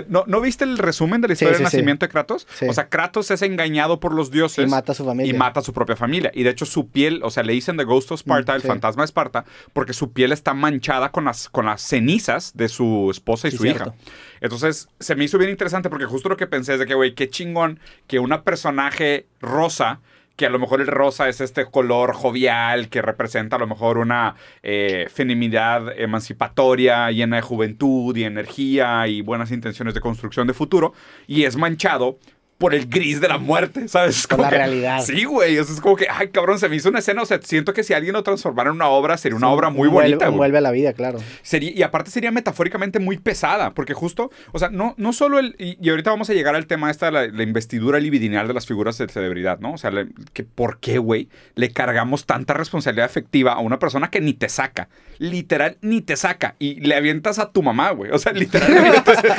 no, ¿no, viste el resumen de la historia del nacimiento de Kratos? O sea, Kratos es engañado por los dioses. Y mata a su familia. Y mata a su propia familia. Y de hecho, su piel, o sea, le dicen The Ghost of Sparta, mm, el fantasma de Esparta, porque su piel está manchada con las, con las cenizas de su esposa y su hija. Entonces, se me hizo bien interesante porque justo lo que pensé es de que, güey, qué chingón que una personaje rosa que a lo mejor el rosa es este color jovial que representa a lo mejor una eh, feminidad emancipatoria llena de juventud y energía y buenas intenciones de construcción de futuro y es manchado por el gris de la muerte, ¿sabes? Como la realidad. Sí, güey. Eso es como que, ay, cabrón, se me hizo una escena. O sea, siento que si alguien lo transformara en una obra, sería una obra muy bonita. Vuelve a la vida, claro. Sería, y aparte sería metafóricamente muy pesada, porque justo, o sea, no, no solo el. Y, ahorita vamos a llegar al tema esta, la, investidura libidinal de las figuras de celebridad, ¿no? O sea, que por qué, güey, le cargamos tanta responsabilidad efectiva a una persona que ni te saca. Literal, ni te saca. Y le avientas a tu mamá, güey. O sea, literal,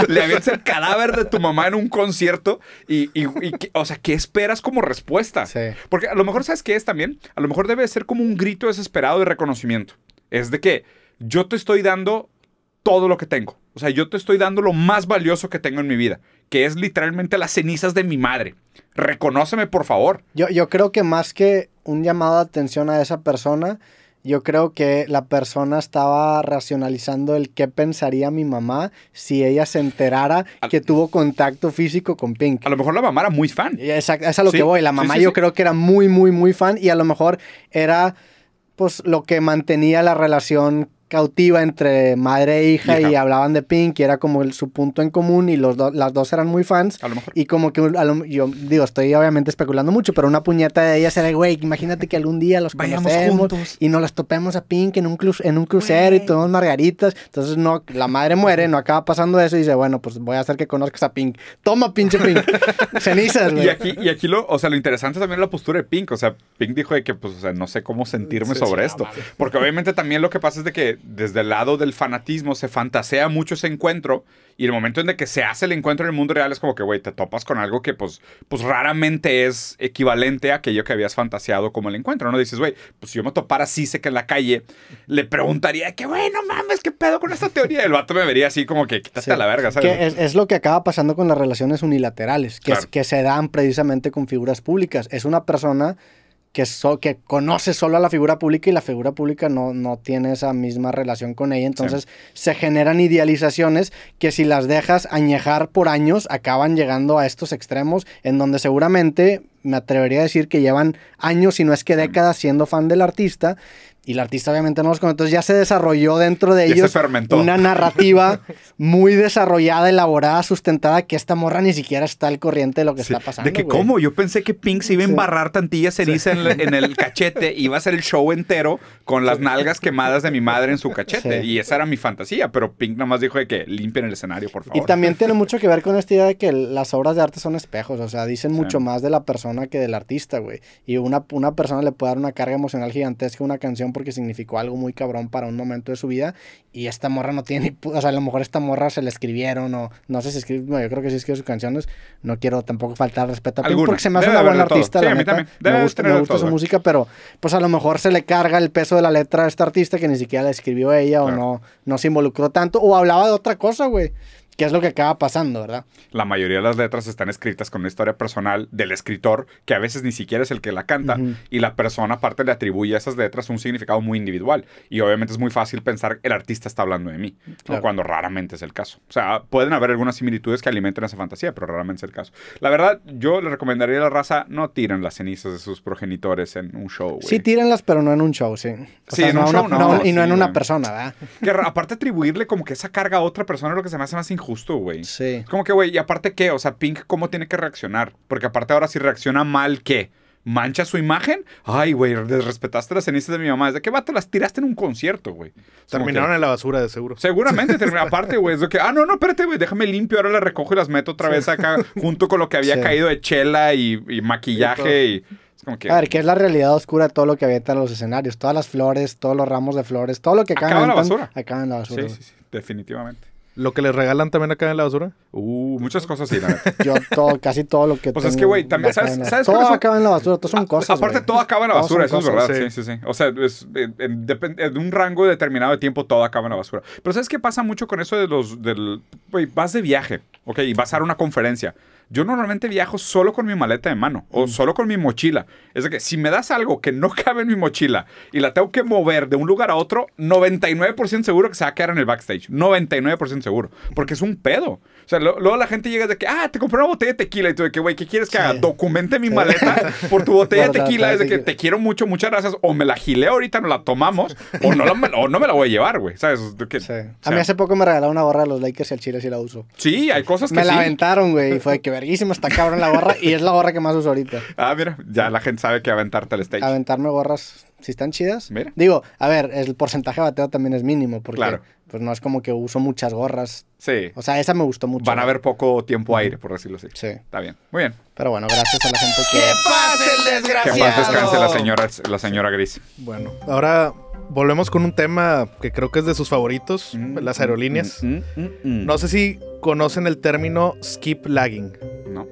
le avientas el cadáver de tu mamá en un concierto y y, o sea, ¿qué esperas como respuesta? Porque a lo mejor, ¿sabes qué es también? A lo mejor debe ser como un grito desesperado de reconocimiento. Es de que yo te estoy dando todo lo que tengo. O sea, yo te estoy dando lo más valioso que tengo en mi vida, que es literalmente las cenizas de mi madre. Reconóceme, por favor. Yo, yo creo que más que un llamado de atención a esa persona, yo creo que la persona estaba racionalizando el qué pensaría mi mamá si ella se enterara que tuvo contacto físico con Pink. A lo mejor la mamá era muy fan. Exacto, es a lo que voy. La mamá yo creo que era muy, muy, muy fan y a lo mejor era pues lo que mantenía la relación cautiva entre madre e hija, y hablaban de Pink y era como su punto en común y los las dos eran muy fans. Y como que yo digo, estoy obviamente especulando mucho, pero una puñeta de ellas era, güey, imagínate que algún día los y nos las topemos a Pink en un, en un crucero y tomamos margaritas. Entonces no, la madre muere, no acaba pasando eso y dice, bueno, pues voy a hacer que conozcas a Pink. Toma, pinche Pink. *laughs* Cenizas, güey. Y aquí, y aquí lo, o sea, lo interesante también es la postura de Pink. O sea, Pink dijo de que, pues, o sea, no sé cómo sentirme sobre esto. Porque obviamente también lo que pasa es de que desde el lado del fanatismo se fantasea mucho ese encuentro y el momento en el que se hace el encuentro en el mundo real es como que, güey, te topas con algo que pues, pues raramente es equivalente a aquello que habías fantaseado como el encuentro, ¿no? Dices, güey, pues si yo me topara así, sé que en la calle, le preguntaría que, güey, no mames, ¿qué pedo con esta teoría? El vato me vería así como que, quítate la verga, ¿sabes? es, lo que acaba pasando con las relaciones unilaterales, que, que se dan precisamente con figuras públicas. Es una persona que, que conoce solo a la figura pública y la figura pública no, no tiene esa misma relación con ella. Entonces se generan idealizaciones que si las dejas añejar por años acaban llegando a estos extremos en donde seguramente me atrevería a decir que llevan años, si no es que décadas, siendo fan del artista, y el artista obviamente no los conoce. Entonces ya se desarrolló dentro de ya ellos una narrativa *laughs* muy desarrollada, elaborada, sustentada, que esta morra ni siquiera está al corriente de lo que está pasando. De que, ¿cómo? Yo pensé que Pink se iba a embarrar tantilla ceniza en, el, en, *laughs* el cachete, iba a ser el show entero con las nalgas quemadas de mi madre en su cachete. Y esa era mi fantasía, pero Pink nada más dijo de que limpien el escenario, por favor. Y también tiene *laughs* mucho que ver con esta idea de que las obras de arte son espejos, o sea, dicen mucho más de la persona que del artista, güey. Y una, una persona le puede dar una carga emocional gigantesca a una canción porque significó algo muy cabrón para un momento de su vida. Y esta morra no tiene O sea, a lo mejor esta morra se la escribieron o no sé si escribe. yo creo que sí escribió sus canciones. No quiero tampoco faltar respeto a Pink porque se me hace una buena artista. Sí, a mí También. me gusta, su música, pero pues a lo mejor se le carga el peso de la letra a esta artista que ni siquiera la escribió ella o no, no se involucró tanto o hablaba de otra cosa, güey qué es lo que acaba pasando, ¿verdad? La mayoría de las letras están escritas con una historia personal del escritor, que a veces ni siquiera es el que la canta, y la persona aparte le atribuye a esas letras un significado muy individual. Y obviamente es muy fácil pensar, el artista está hablando de mí, cuando raramente es el caso. O sea, pueden haber algunas similitudes que alimenten esa fantasía, pero raramente es el caso. La verdad, yo le recomendaría a la raza, no tiren las cenizas de sus progenitores en un show. Sí, tírenlas, pero no en un show, sí. sí, en un show, no, Y no en una persona, ¿verdad? Que aparte atribuirle como que esa carga a otra persona es lo que se me hace más injusto justo, güey. Sí. Es como que, güey, ¿y aparte qué? O sea, Pink, ¿cómo tiene que reaccionar? Porque aparte ahora si reacciona mal, ¿qué? mancha su imagen. Ay, güey, desrespetaste las cenizas de mi mamá. ¿De qué vato las tiraste en un concierto, güey? Terminaron en la basura, de seguro. Seguramente, *laughs* aparte, güey, es de que, ah, no, no, espérate, güey, déjame limpio, ahora las recojo y las meto otra vez acá, junto con lo que había caído de chela y, maquillaje y. A ver, ¿qué es la realidad oscura todo lo que había en los escenarios. Todas las flores, todos los ramos de flores, todo lo que cae en la basura. en la basura. Sí, sí, sí, definitivamente. Lo que les regalan también acá en la basura. Uh, muchas cosas sí, la *laughs* Yo todo, casi todo lo que Pues es que, güey, también, ¿sabes? ¿sabes todo acaba en la basura, todo son a, cosas. Aparte, todo acaba en la basura, eso es verdad. Sí, sí, sí. O sea, es, eh, en, un rango determinado de tiempo, todo acaba en la basura. Pero ¿sabes qué pasa mucho con eso de los. Del, güey, vas de viaje, ¿ok? Y vas a dar una conferencia. Yo normalmente viajo solo con mi maleta de mano o mm. solo con mi mochila. Es que si me das algo que no *laughs* cabe en mi mochila y la tengo que mover de un lugar a otro, 99% seguro que se va a quedar en el backstage. 99% seguro. Porque es un pedo. O sea, luego la gente llega de que, ah, te compré una botella de tequila. Y tú de que, güey, ¿qué quieres que haga? Documente mi maleta por tu *laughs* botella de tequila. Es de que te quiero mucho, muchas gracias. O me la gileo ahorita, no la tomamos. O no, la, no me la voy a llevar, güey. ¿Sabes? a mí hace poco me regalaron una gorra de los Lakers y al Chile sí la uso. Sí, hay cosas que Me la aventaron, güey. Y fue de que verguísima está cabrón la gorra. Y es la gorra que más uso ahorita. Ah, mira, ya la gente sabe que aventarte al stage. Aventarme gorras si están chidas. Mira. Digo, a ver, el porcentaje de bateo también es mínimo, porque claro pues no es como que uso muchas gorras. Sí. O sea, esa me gustó mucho. Van a haber poco tiempo aire, por decirlo así. Sí. Está bien. Muy bien. Pero bueno, gracias a la gente que. ¡Que pase el desgraciado! Que pase descanse la señora, la señora Gris. Bueno, ahora volvemos con un tema que creo que es de sus favoritos: mm, mm, las aerolíneas. Mm, no sé si conocen el término skip lagging. No.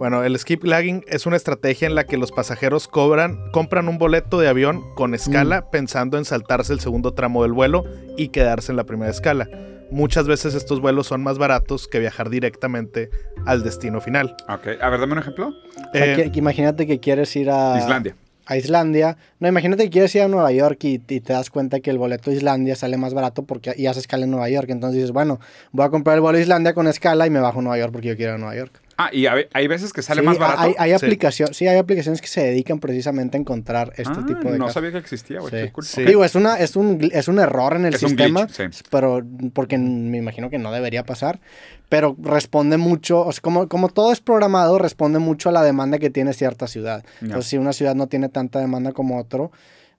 Bueno, el skip lagging es una estrategia en la que los pasajeros cobran, compran un boleto de avión con escala mm. pensando en saltarse el segundo tramo del vuelo y quedarse en la primera escala. Muchas veces estos vuelos son más baratos que viajar directamente al destino final. Ok, a ver, dame un ejemplo. Eh, imagínate que quieres ir a Islandia. A Islandia. No, imagínate que quieres ir a Nueva York y, te das cuenta que el boleto a Islandia sale más barato porque y hace escala en Nueva York. Entonces dices, bueno, voy a comprar el vuelo a Islandia con escala y me bajo a Nueva York porque yo quiero ir a Nueva York. Ah, y hay veces que sale más barato. Hay, sí. hay aplicaciones que se dedican precisamente a encontrar este ah, tipo de. No sabía que existía, güey. Digo, es, una, es, un, error en el sistema, pero porque me imagino que no debería pasar. Pero responde mucho, como, como todo es programado, responde mucho a la demanda que tiene cierta ciudad. Entonces, si una ciudad no tiene tanta demanda como otro,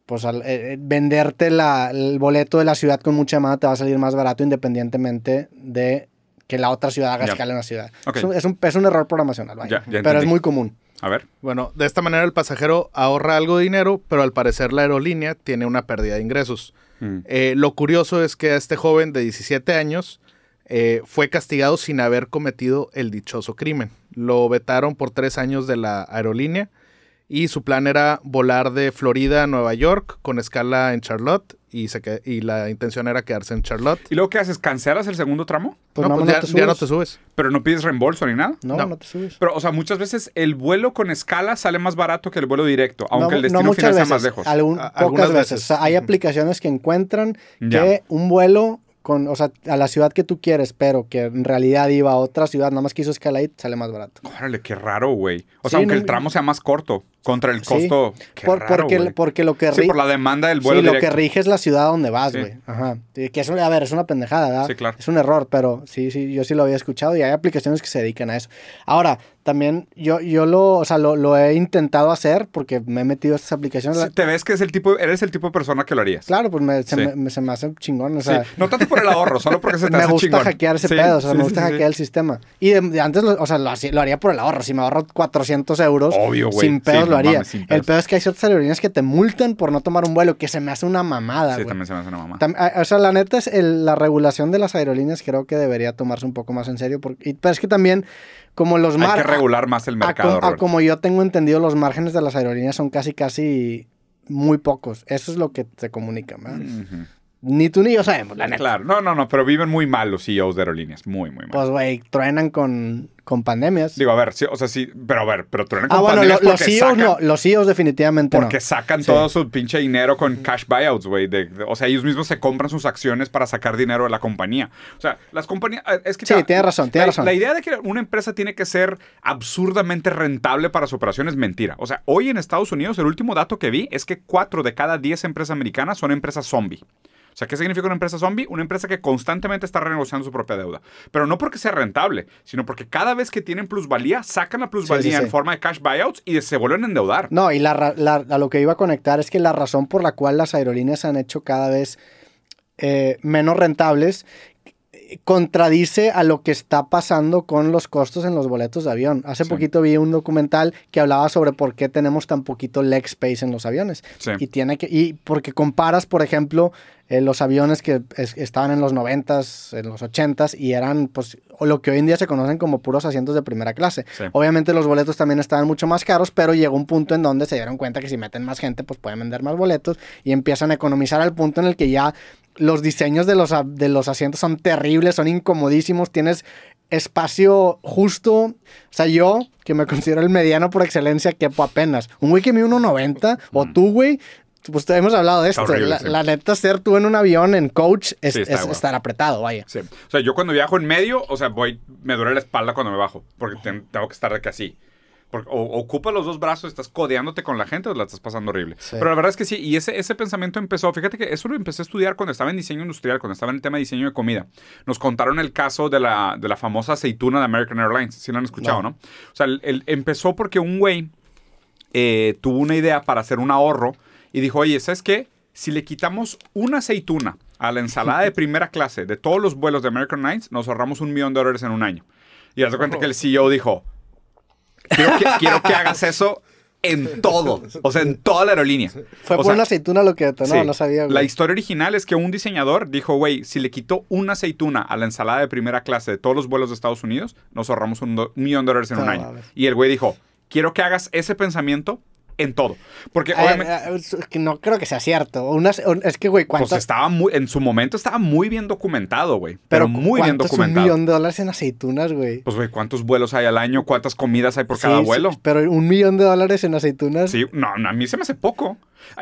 pues al, eh, eh, venderte el boleto de la ciudad con mucha demanda te va a salir más barato independientemente de que la otra ciudad haga escala en la ciudad. Es, un, es, un, error programacional, pero es muy común. A ver. Bueno, de esta manera el pasajero ahorra algo de dinero, pero al parecer la aerolínea tiene una pérdida de ingresos. Mm. Eh, lo curioso es que este joven de 17 años eh, fue castigado sin haber cometido el dichoso crimen. Lo vetaron por tres años de la aerolínea y su plan era volar de Florida a Nueva York con escala en Charlotte y, la intención era quedarse en Charlotte. ¿Y luego qué haces? ¿Cancelas el segundo tramo? Pues no, pues ya, no te subes. Pero no pides reembolso ni nada. No, no, te subes. Pero, o sea, muchas veces el vuelo con escala sale más barato que el vuelo directo, aunque el destino final sea más lejos. algunas veces. hay aplicaciones que encuentran que un vuelo con, a la ciudad que tú quieres, pero que en realidad iba a otra ciudad, nada más que hizo escala y sale más barato. Órale, qué raro, güey. O sea, aunque el tramo sea más corto. Contra el costo. porque, porque lo que rige. por la demanda del vuelo. Sí, lo que rige es la ciudad donde vas, güey. Ajá. Que es, a ver, es una pendejada, ¿verdad? Sí, claro. Es un error, pero sí, sí, yo sí lo había escuchado y hay aplicaciones que se dedican a eso. Ahora, también yo, yo lo, o sea, lo, lo he intentado hacer porque me he metido a estas aplicaciones. te ves que es el tipo, eres el tipo de persona que lo harías. Claro, pues me, se, me, hace chingón. O sea, No tanto por el ahorro, solo porque se te *laughs* hace chingón. Me gusta hackear ese pedo, o sea, me gusta hackear el sistema. Y antes, lo, o sea, lo, lo, haría por el ahorro. Si me ahorro 400 euros. Obvio, güey. Sin pedos lo haría. el peor es que hay ciertas aerolíneas que te multan por no tomar un vuelo, que se me hace una mamada. Sí, también se me hace una mamada. o sea, la neta es la regulación de las aerolíneas creo que debería tomarse un poco más en serio. Porque, pero es que también, como los márgenes. Hay que regular más el mercado. como yo tengo entendido, los márgenes de las aerolíneas son casi, casi muy pocos. Eso es lo que se comunica, ¿verdad? ni tú ni yo sabemos, Claro, no, no, no, pero viven muy mal los CEOs de aerolíneas, muy, muy mal. Pues, güey, truenan con, con pandemias. Digo, a ver, sí, o sea, sí, pero a ver, pero truenan ah, con ah, bueno, los CEOs no, los CEOs definitivamente porque no. Porque sacan todo su pinche dinero con cash buyouts, güey. o sea, ellos mismos se compran sus acciones para sacar dinero de la compañía. O sea, las compañías. Eh, es que, sí, tienes razón, tienes razón. La idea de que una empresa tiene que ser absurdamente rentable para su operación es mentira. O sea, hoy en Estados Unidos, el último dato que vi es que cuatro de cada 10 empresas americanas son empresas zombie. O sea, ¿qué significa una empresa zombie? Una empresa que constantemente está renegociando su propia deuda. Pero no porque sea rentable, sino porque cada vez que tienen plusvalía, sacan la plusvalía en forma de cash buyouts y se vuelven a endeudar. No, y a lo que iba a conectar es que la razón por la cual las aerolíneas se han hecho cada vez eh, menos rentables contradice a lo que está pasando con los costos en los boletos de avión. Hace poquito vi un documental que hablaba sobre por qué tenemos tan poquito leg space en los aviones. Y tiene que y porque comparas, por ejemplo, eh, los aviones que estaban en los 90s, en los 80s y eran pues lo que hoy en día se conocen como puros asientos de primera clase. Obviamente los boletos también estaban mucho más caros, pero llegó un punto en donde se dieron cuenta que si meten más gente pues pueden vender más boletos y empiezan a economizar al punto en el que ya los diseños de los, de los asientos son terribles, son incomodísimos, tienes espacio justo. O sea, yo, que me considero el mediano por excelencia, quepo apenas. Un güey que 1,90 o mm. tú, güey, pues hemos hablado de esto. la, neta, ser tú en un avión, en coach, es, estar apretado, vaya. Sí. O sea, yo cuando viajo en medio, o sea, voy, me duele la espalda cuando me bajo, porque tengo que estar de que así. o, ocupa los dos brazos, estás codeándote con la gente o la estás pasando horrible. Pero la verdad es que sí, y ese, ese pensamiento empezó, fíjate que eso lo empecé a estudiar cuando estaba en diseño industrial, cuando estaba en el tema de diseño de comida. Nos contaron el caso de la, de la famosa aceituna de American Airlines, si ¿Sí lo han escuchado, ¿no? O sea, empezó porque un güey eh, tuvo una idea para hacer un ahorro y dijo, oye, ¿sabes qué? Si le quitamos una aceituna a la ensalada de *laughs* primera clase de todos los vuelos de American Airlines, nos ahorramos un millón de dólares en un año. Y hace cuenta que el CEO dijo, quiero que, hagas *laughs* eso en todo, o sea, en toda la aerolínea. Fue por una aceituna lo que no sabía. La historia original es que un diseñador dijo, güey, si le quitó una aceituna a la ensalada de primera clase de todos los vuelos de Estados Unidos, nos ahorramos un, millón de dólares en un año. Y el güey dijo, quiero que hagas ese pensamiento en todo. Porque obviamente. no creo que sea cierto. es que, güey, ¿cuánto? Pues estaba muy. En su momento estaba muy bien documentado, güey. Pero, muy bien documentado. Un millón de dólares en aceitunas, güey. Pues, güey, ¿cuántos vuelos hay al año? ¿Cuántas comidas hay por cada vuelo? Sí, pero un millón de dólares en aceitunas. Sí, no, a mí se me hace poco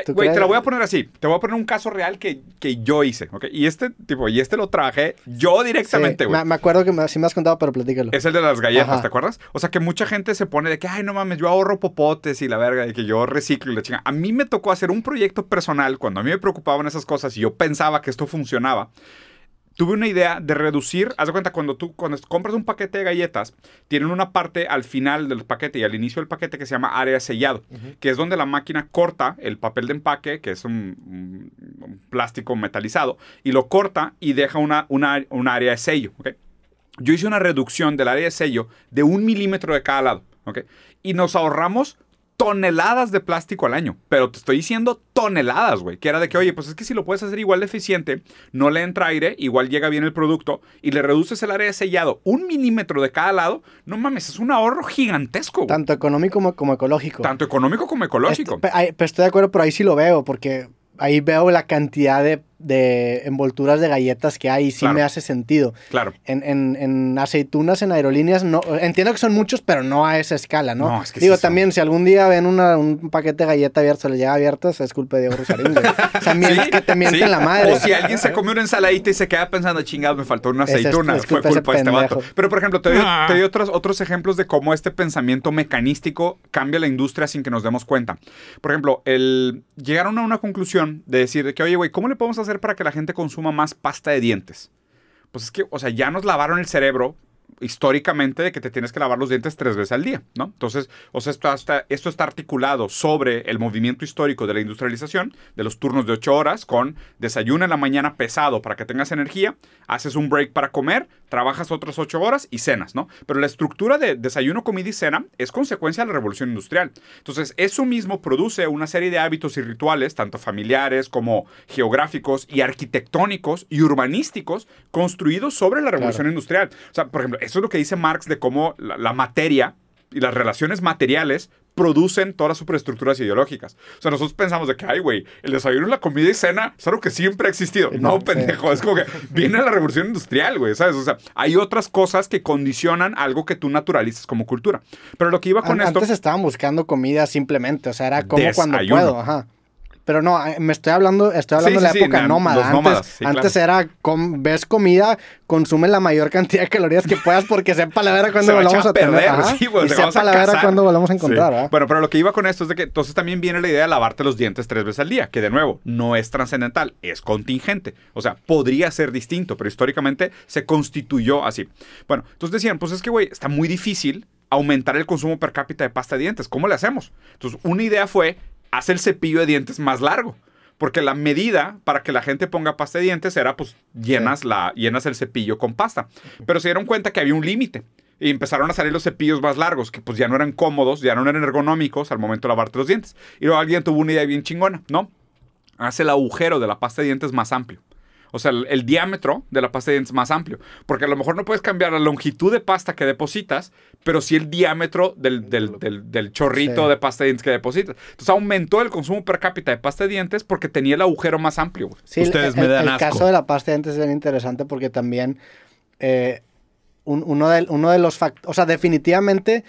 te la voy a poner así. Te voy a poner un caso real que, que yo hice, Y este, tipo, y este lo traje yo directamente, me, acuerdo que me, sí me has contado, pero platícalo. Es el de las galletas, ¿te acuerdas? O sea, que mucha gente se pone de que, ay, no mames, yo ahorro popotes y la verga, y que yo reciclo y la chinga. A mí me tocó hacer un proyecto personal cuando a mí me preocupaban esas cosas y yo pensaba que esto funcionaba tuve una idea de reducir, haz de cuenta, cuando tú compras un paquete de galletas, tienen una parte al final del paquete y al inicio del paquete que se llama área sellado, que es donde la máquina corta el papel de empaque, que es un, plástico metalizado, y lo corta y deja una, área de sello. Yo hice una reducción del área de sello de un milímetro de cada lado. Y nos ahorramos toneladas de plástico al año. Pero te estoy diciendo toneladas, güey. Que era de que, oye, pues es que si lo puedes hacer igual de eficiente, no le entra aire, igual llega bien el producto y le reduces el área de sellado un milímetro de cada lado, no mames, es un ahorro gigantesco. Tanto económico como, ecológico. Tanto económico como ecológico. Este, pero estoy de acuerdo, pero ahí sí lo veo, porque ahí veo la cantidad de de envolturas de galletas que hay sí me hace sentido. Claro. En, aceitunas, en aerolíneas, no, entiendo que son muchos, pero no a esa escala, ¿no? Digo, también, si algún día ven un paquete de galleta abierto, le llega abiertas es culpa de Diego O sea, que te mienten la madre. O si alguien se come una ensaladita y se queda pensando, chingados me faltó una aceituna, fue culpa de este vato. Pero, por ejemplo, ah. te doy, otros, otros ejemplos de cómo este pensamiento mecanístico cambia la industria sin que nos demos cuenta. Por ejemplo, el, llegaron a una conclusión de decir que, oye, güey, ¿cómo le podemos hacer para que la gente consuma más pasta de dientes? Pues es que, o sea, ya nos lavaron el cerebro históricamente de que te tienes que lavar los dientes tres veces al día, ¿no? Entonces, o sea, esto, esto está articulado sobre el movimiento histórico de la industrialización, de los turnos de ocho horas, con desayuno en la mañana pesado para que tengas energía, haces un break para comer, trabajas otras ocho horas y cenas, ¿no? Pero la estructura de desayuno, comida y cena es consecuencia de la revolución industrial. Entonces, eso mismo produce una serie de hábitos y rituales, tanto familiares como geográficos y arquitectónicos y urbanísticos, construidos sobre la revolución industrial. O sea, por ejemplo, eso es lo que dice Marx de cómo la, materia y las relaciones materiales producen todas las superestructuras ideológicas. O sea, nosotros pensamos de que, ay, güey, el desayuno, la comida y cena es algo que siempre ha existido. Eh, no, pendejo, es como que viene la revolución industrial, güey, ¿sabes? O sea, hay otras cosas que condicionan algo que tú naturalizas como cultura. Pero lo que iba con Antes esto... Antes estaban buscando comida simplemente, o sea, era como cuando puedo, ajá. Pero no, eh, me estoy hablando, estoy hablando de la época nómada. antes, antes era, ves comida, consume la mayor cantidad de calorías que puedas porque sepa la cuando volvamos a, pues, y sepa la cuando volvamos a encontrar. Bueno, pero lo que iba con esto es de que entonces también viene la idea de lavarte los dientes tres veces al día, que de nuevo, no es trascendental, es contingente. O sea, podría ser distinto, pero históricamente se constituyó así. Bueno, entonces decían, pues es que, güey, está muy difícil aumentar el consumo per cápita de pasta de dientes. ¿Cómo le hacemos? Entonces, una idea fue Hace el cepillo de dientes más largo. Porque la medida para que la gente ponga pasta de dientes era, pues, llenas, la, llenas el cepillo con pasta. Pero se dieron cuenta que había un límite. Y empezaron a salir los cepillos más largos, que pues ya no eran cómodos, ya no eran ergonómicos al momento de lavarte los dientes. Y luego alguien tuvo una idea bien chingona, ¿no? Hace el agujero de la pasta de dientes más amplio. O sea, el, diámetro de la pasta de dientes más amplio. Porque a lo mejor no puedes cambiar la longitud de pasta que depositas, pero sí el diámetro del, chorrito de pasta de dientes que depositas. Entonces aumentó el consumo per cápita de pasta de dientes porque tenía el agujero más amplio. el, caso de la pasta de dientes es bien interesante porque también eh, uno, de, uno de los factores, o sea, definitivamente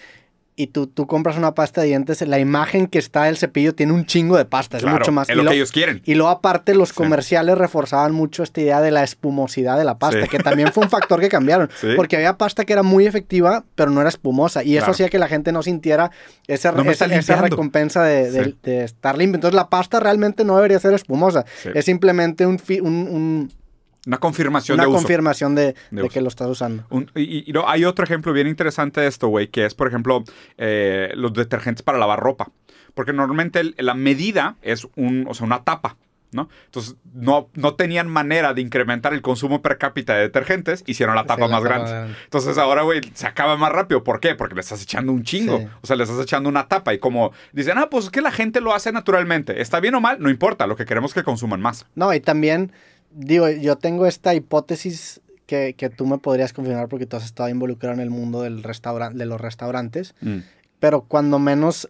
y tú, compras una pasta de dientes, la imagen que está del cepillo tiene un chingo de pasta, es mucho más. Es lo, que ellos quieren. Y luego aparte los comerciales reforzaban mucho esta idea de la espumosidad de la pasta, que también fue un factor que cambiaron, *laughs* porque había pasta que era muy efectiva, pero no era espumosa, y eso hacía que la gente no sintiera esa, esa, recompensa de, estar limpio. Entonces la pasta realmente no debería ser espumosa, es simplemente un, un una confirmación de Una confirmación de, que lo estás usando. y, hay otro ejemplo bien interesante de esto, güey, que es, por ejemplo, eh, los detergentes para lavar ropa. Porque normalmente la medida es un, una tapa. ¿no? Entonces, no, no tenían manera de incrementar el consumo per cápita de detergentes, hicieron la tapa más grande. Entonces, ahora, güey, se acaba más rápido. ¿Por qué? Porque le estás echando un chingo. O sea, le estás echando una tapa. Y como dicen, ah, pues es que la gente lo hace naturalmente. Está bien o mal, no importa. Lo que queremos es que consuman más. No, y también digo, yo tengo esta hipótesis que, tú me podrías confirmar porque tú has estado involucrado en el mundo del restaurante, de los restaurantes, mm. pero cuando menos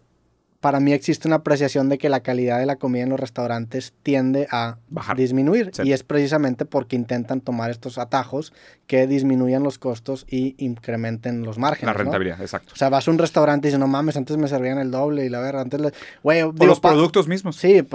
para mí existe una apreciación de que la calidad de la comida en los restaurantes tiende a disminuir y es precisamente porque intentan tomar estos atajos que disminuyen los costos y incrementen los márgenes. La rentabilidad, exacto. O sea, vas a un restaurante y dices, no mames, antes me servían el doble y la verdad, antes... o los productos mismos. Sí, me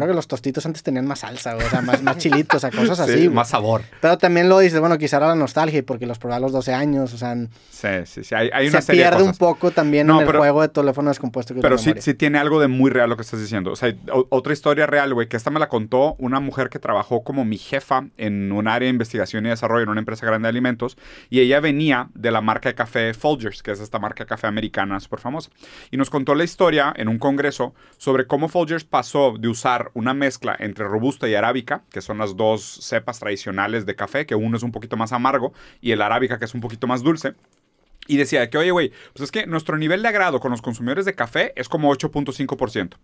que los tostitos antes tenían más salsa, o sea, más, más chilitos, o sea, cosas *laughs* así. más sabor. Pero también lo dices, bueno, quizá era la nostalgia porque los probaba a los 12 años, o sea... Sí, sí, sí, hay, se pierde un poco también el juego de teléfono descompuesto que Pero sí tiene algo de muy real lo que estás diciendo. O sea, otra historia real, güey, que esta me la contó una mujer que trabajó como mi jefa en un área de investigación y desarrollo en una empresa grande de alimentos. Y ella venía de la marca de café Folgers, que es esta marca de café americana súper famosa. Y nos contó la historia en un congreso sobre cómo Folgers pasó de usar una mezcla entre robusta y arábica, que son las dos cepas tradicionales de café, que uno es un poquito más amargo y el arábica que es un poquito más dulce y decía que, oye, güey, pues es que nuestro nivel de agrado con los consumidores de café es como 8.5%.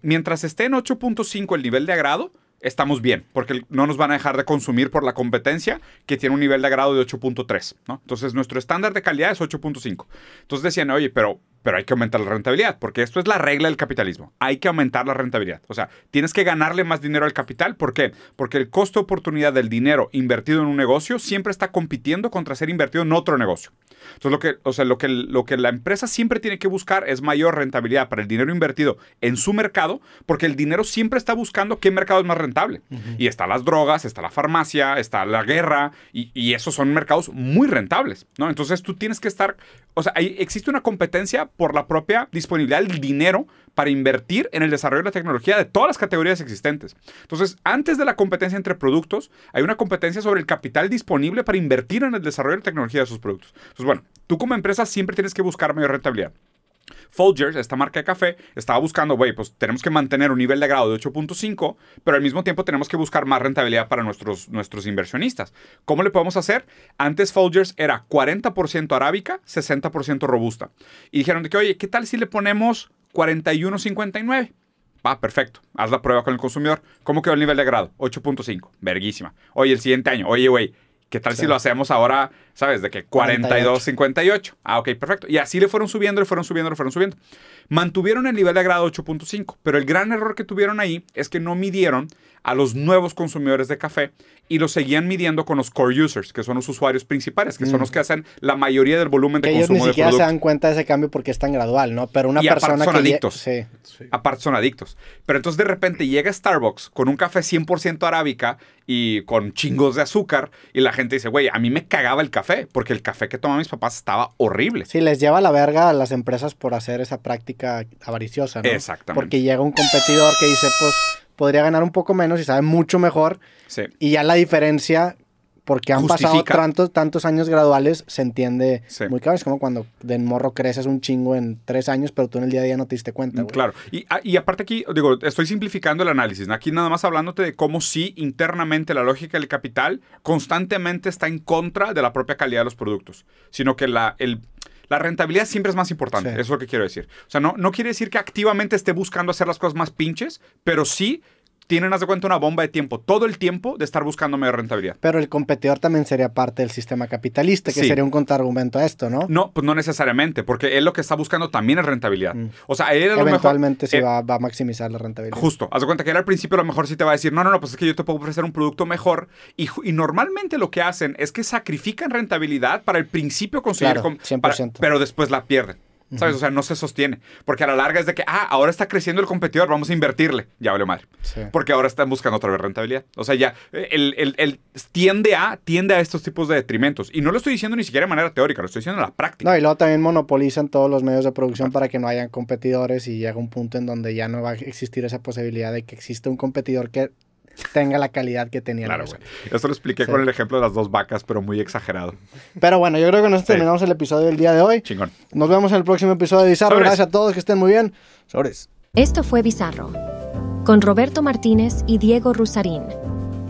Mientras esté en 8.5 el nivel de agrado, estamos bien, porque no nos van a dejar de consumir por la competencia que tiene un nivel de agrado de 8.3, ¿no? Entonces nuestro estándar de calidad es 8.5. Entonces decían, oye, pero pero hay que aumentar la rentabilidad, porque esto es la regla del capitalismo. Hay que aumentar la rentabilidad. O sea, tienes que ganarle más dinero al capital. ¿Por qué? Porque el costo de oportunidad del dinero invertido en un negocio siempre está compitiendo contra ser invertido en otro negocio. Entonces, lo que, o sea, lo que, lo que la empresa siempre tiene que buscar es mayor rentabilidad para el dinero invertido en su mercado, porque el dinero siempre está buscando qué mercado es más rentable. Y está las drogas, está la farmacia, está la guerra, y, y esos son mercados muy rentables, ¿no? Entonces, tú tienes que estar, o sea, existe una competencia por la propia disponibilidad del dinero para invertir en el desarrollo de la tecnología de todas las categorías existentes. Entonces, antes de la competencia entre productos, hay una competencia sobre el capital disponible para invertir en el desarrollo de la tecnología de sus productos. Entonces, bueno, tú como empresa siempre tienes que buscar mayor rentabilidad. Folgers, esta marca de café, estaba buscando, güey, pues tenemos que mantener un nivel de grado de 8.5, pero al mismo tiempo tenemos que buscar más rentabilidad para nuestros, nuestros inversionistas. ¿Cómo le podemos hacer? Antes Folgers era 40% arábica, 60% robusta. Y dijeron de que, oye, ¿qué tal si le ponemos 41.59? Va, perfecto. Haz la prueba con el consumidor. ¿Cómo quedó el nivel de grado? 8.5. Verguísima. Oye, el siguiente año. Oye, güey, ¿Qué tal si lo hacemos ahora, sabes, de que 42, 58? Ah, ok, perfecto. Y así le fueron subiendo, le fueron subiendo, le fueron subiendo. Mantuvieron el nivel de grado 8.5, pero el gran error que tuvieron ahí es que no midieron a los nuevos consumidores de café y lo seguían midiendo con los core users, que son los usuarios principales, que son los mm. que hacen la mayoría del volumen de de consumo ellos ni siquiera se dan cuenta de ese cambio porque es tan gradual, ¿no? Pero una persona aparte son adictos. Sí. Aparte son adictos. Pero entonces de repente llega Starbucks con un café 100% arábica y con chingos de azúcar y la gente dice, "Güey, a mí me cagaba el café porque el café que tomaban mis papás estaba horrible." Sí, les lleva la verga a las empresas por hacer esa práctica avariciosa, ¿no? Exactamente. Porque llega un competidor que dice, "Pues podría ganar un poco menos y sabe mucho mejor. Y ya la diferencia, porque han pasado tantos, tantos años graduales, se entiende muy claro. Es como cuando de morro creces un chingo en tres años, pero tú en el día a día no te diste cuenta. Mm, claro. Y, ah, y, aparte aquí, digo, estoy simplificando el análisis. Aquí nada más hablándote de cómo sí internamente la lógica del capital constantemente está en contra de la propia calidad de los productos, sino que la, el la rentabilidad siempre es más importante, eso es lo que quiero decir. O sea, no, no quiere decir que activamente esté buscando hacer las cosas más pinches, pero sí tienen, haz de cuenta, una bomba de tiempo, todo el tiempo de estar buscando mayor rentabilidad. Pero el competidor también sería parte del sistema capitalista, que sería un contraargumento a esto, ¿no? No, pues no necesariamente, porque él lo que está buscando también es rentabilidad. Mm. O sea, él a lo Eventualmente mejor, sí eh, va, a maximizar la rentabilidad. Justo, haz de cuenta que él al principio a lo mejor sí te va a decir, no, no, no, pues es que yo te puedo ofrecer un producto mejor. Y, normalmente lo que hacen es que sacrifican rentabilidad para el principio conseguir... 100%. pero después la pierden. ¿Sabes? O sea, no se sostiene. Porque a la larga es de que, ah, ahora está creciendo el competidor, vamos a invertirle. Ya vale madre. Porque ahora están buscando otra vez rentabilidad. O sea, ya, el, tiende, a, tiende a estos tipos de detrimentos. Y no lo estoy diciendo ni siquiera de manera teórica, lo estoy diciendo en la práctica. No, y luego también monopolizan todos los medios de producción para que no hayan competidores y llega un punto en donde ya no va a existir esa posibilidad de que exista un competidor que tenga la calidad que tenía. Claro, güey. Esto lo expliqué con el ejemplo de las dos vacas, pero muy exagerado. Pero bueno, yo creo que nos terminamos el episodio del día de hoy. Chingón. Nos vemos en el próximo episodio de Bizarro. Gracias a todos, que estén muy bien. Sobres. Esto fue Bizarro, con Roberto Martínez y Diego Rusarín.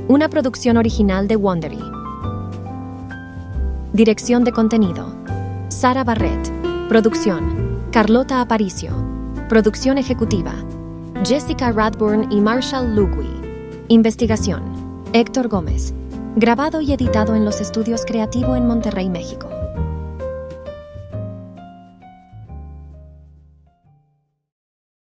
Una producción original de Wondery. Dirección de contenido. Sara Barrett. Producción. Carlota Aparicio. Producción ejecutiva. Jessica Radburn y Marshall Lugui. Investigación. Héctor Gómez. Grabado y editado en los estudios Creativo en Monterrey, México.